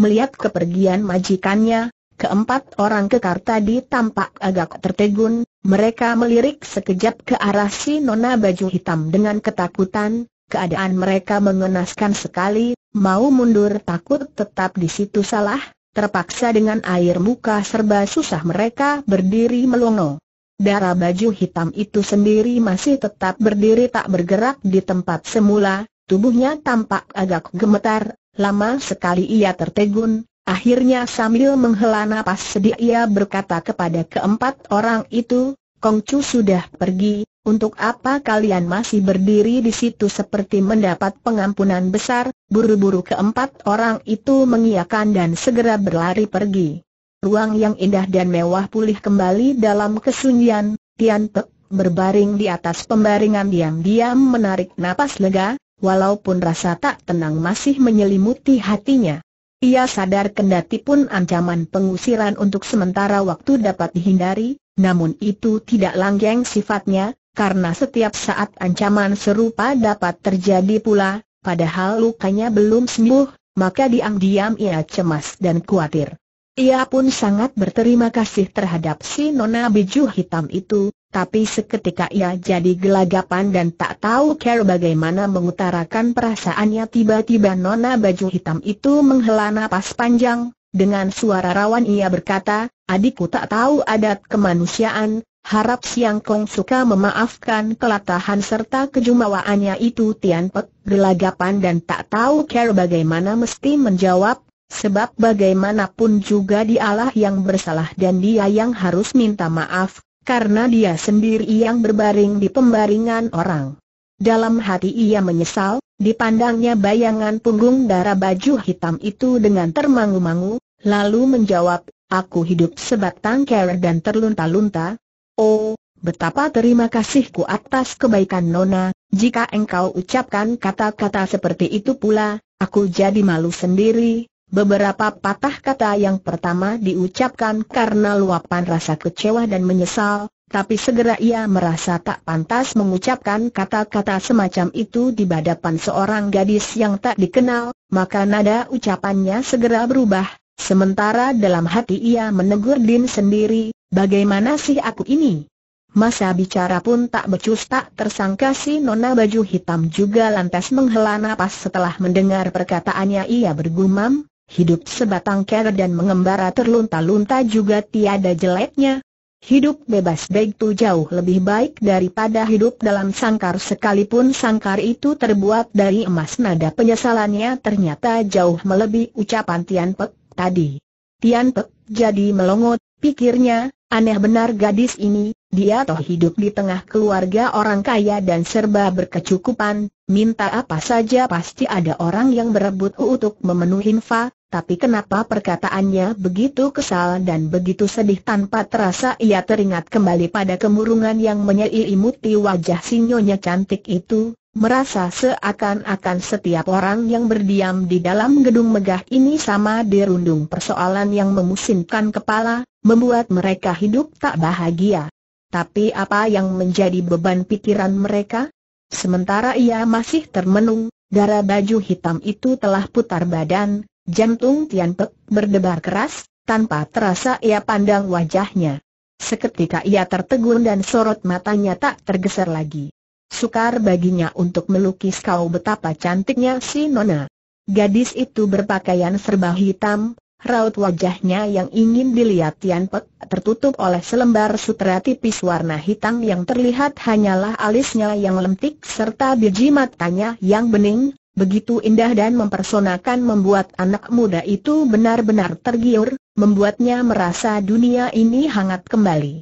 Speaker 1: Melihat kepergian majikannya, keempat orang kekar tadi tampak agak tertegun, mereka melirik sekejap ke arah si nona baju hitam dengan ketakutan, keadaan mereka mengenaskan sekali, mau mundur takut tetap di situ salah, terpaksa dengan air muka serba susah mereka berdiri melongo. Darah baju hitam itu sendiri masih tetap berdiri tak bergerak di tempat semula, tubuhnya tampak agak gemetar, lama sekali ia tertegun, akhirnya sambil menghela napas sedih ia berkata kepada keempat orang itu, Kongcu sudah pergi, untuk apa kalian masih berdiri di situ seperti mendapat pengampunan besar, buru-buru keempat orang itu mengiakan dan segera berlari pergi ruang yang indah dan mewah pulih kembali dalam kesunyian, Tian Te, berbaring di atas pembaringan diam-diam menarik napas lega, walaupun rasa tak tenang masih menyelimuti hatinya. Ia sadar kendati pun ancaman pengusiran untuk sementara waktu dapat dihindari, namun itu tidak langgeng sifatnya, karena setiap saat ancaman serupa dapat terjadi pula, padahal lukanya belum sembuh, maka diam-diam ia cemas dan khawatir. Ia pun sangat berterima kasih terhadap si Nona Biju Hitam itu, tapi seketika ia jadi gelagapan dan tak tahu care bagaimana mengutarakan perasaannya tiba-tiba Nona Baju Hitam itu menghela napas panjang, dengan suara rawan ia berkata, adikku tak tahu adat kemanusiaan, harap Siang Kong suka memaafkan kelatahan serta kejumawaannya itu Tian Pek gelagapan dan tak tahu care bagaimana mesti menjawab, sebab bagaimanapun juga dialah yang bersalah dan dia yang harus minta maaf, karena dia sendiri yang berbaring di pembaringan orang. Dalam hati ia menyesal, dipandangnya bayangan punggung darah baju hitam itu dengan termangu-mangu, lalu menjawab, aku hidup sebatang kera dan terlunta-lunta. Oh, betapa terima kasihku atas kebaikan Nona, jika engkau ucapkan kata-kata seperti itu pula, aku jadi malu sendiri, Beberapa patah kata yang pertama diucapkan karena luapan rasa kecewa dan menyesal, tapi segera ia merasa tak pantas mengucapkan kata-kata semacam itu di hadapan seorang gadis yang tak dikenal, maka nada ucapannya segera berubah, sementara dalam hati ia menegur Din sendiri, bagaimana sih aku ini? Masa bicara pun tak becus tak tersangka si nona baju hitam juga lantas menghela napas setelah mendengar perkataannya ia bergumam, Hidup sebatang kera dan mengembara terlunta-lunta juga tiada jeleknya. Hidup bebas begitu jauh lebih baik daripada hidup dalam sangkar sekalipun sangkar itu terbuat dari emas nada penyesalannya ternyata jauh melebihi ucapan Tian Pek tadi. Tian Pek jadi melongot, pikirnya, aneh benar gadis ini, dia toh hidup di tengah keluarga orang kaya dan serba berkecukupan, minta apa saja pasti ada orang yang berebut untuk memenuhi fa, tapi kenapa perkataannya begitu kesal dan begitu sedih tanpa terasa ia teringat kembali pada kemurungan yang menyelimuti wajah sinyonya cantik itu, merasa seakan-akan setiap orang yang berdiam di dalam gedung megah ini sama dirundung persoalan yang memusingkan kepala, membuat mereka hidup tak bahagia. Tapi apa yang menjadi beban pikiran mereka? Sementara ia masih termenung, darah baju hitam itu telah putar badan, jantung Tian Pek berdebar keras, tanpa terasa ia pandang wajahnya. Seketika ia tertegun dan sorot matanya tak tergeser lagi. Sukar baginya untuk melukis kau betapa cantiknya si Nona. Gadis itu berpakaian serba hitam, raut wajahnya yang ingin dilihat Tian Pek tertutup oleh selembar sutra tipis warna hitam yang terlihat hanyalah alisnya yang lentik serta biji matanya yang bening, begitu indah dan mempersonakan membuat anak muda itu benar-benar tergiur, membuatnya merasa dunia ini hangat kembali.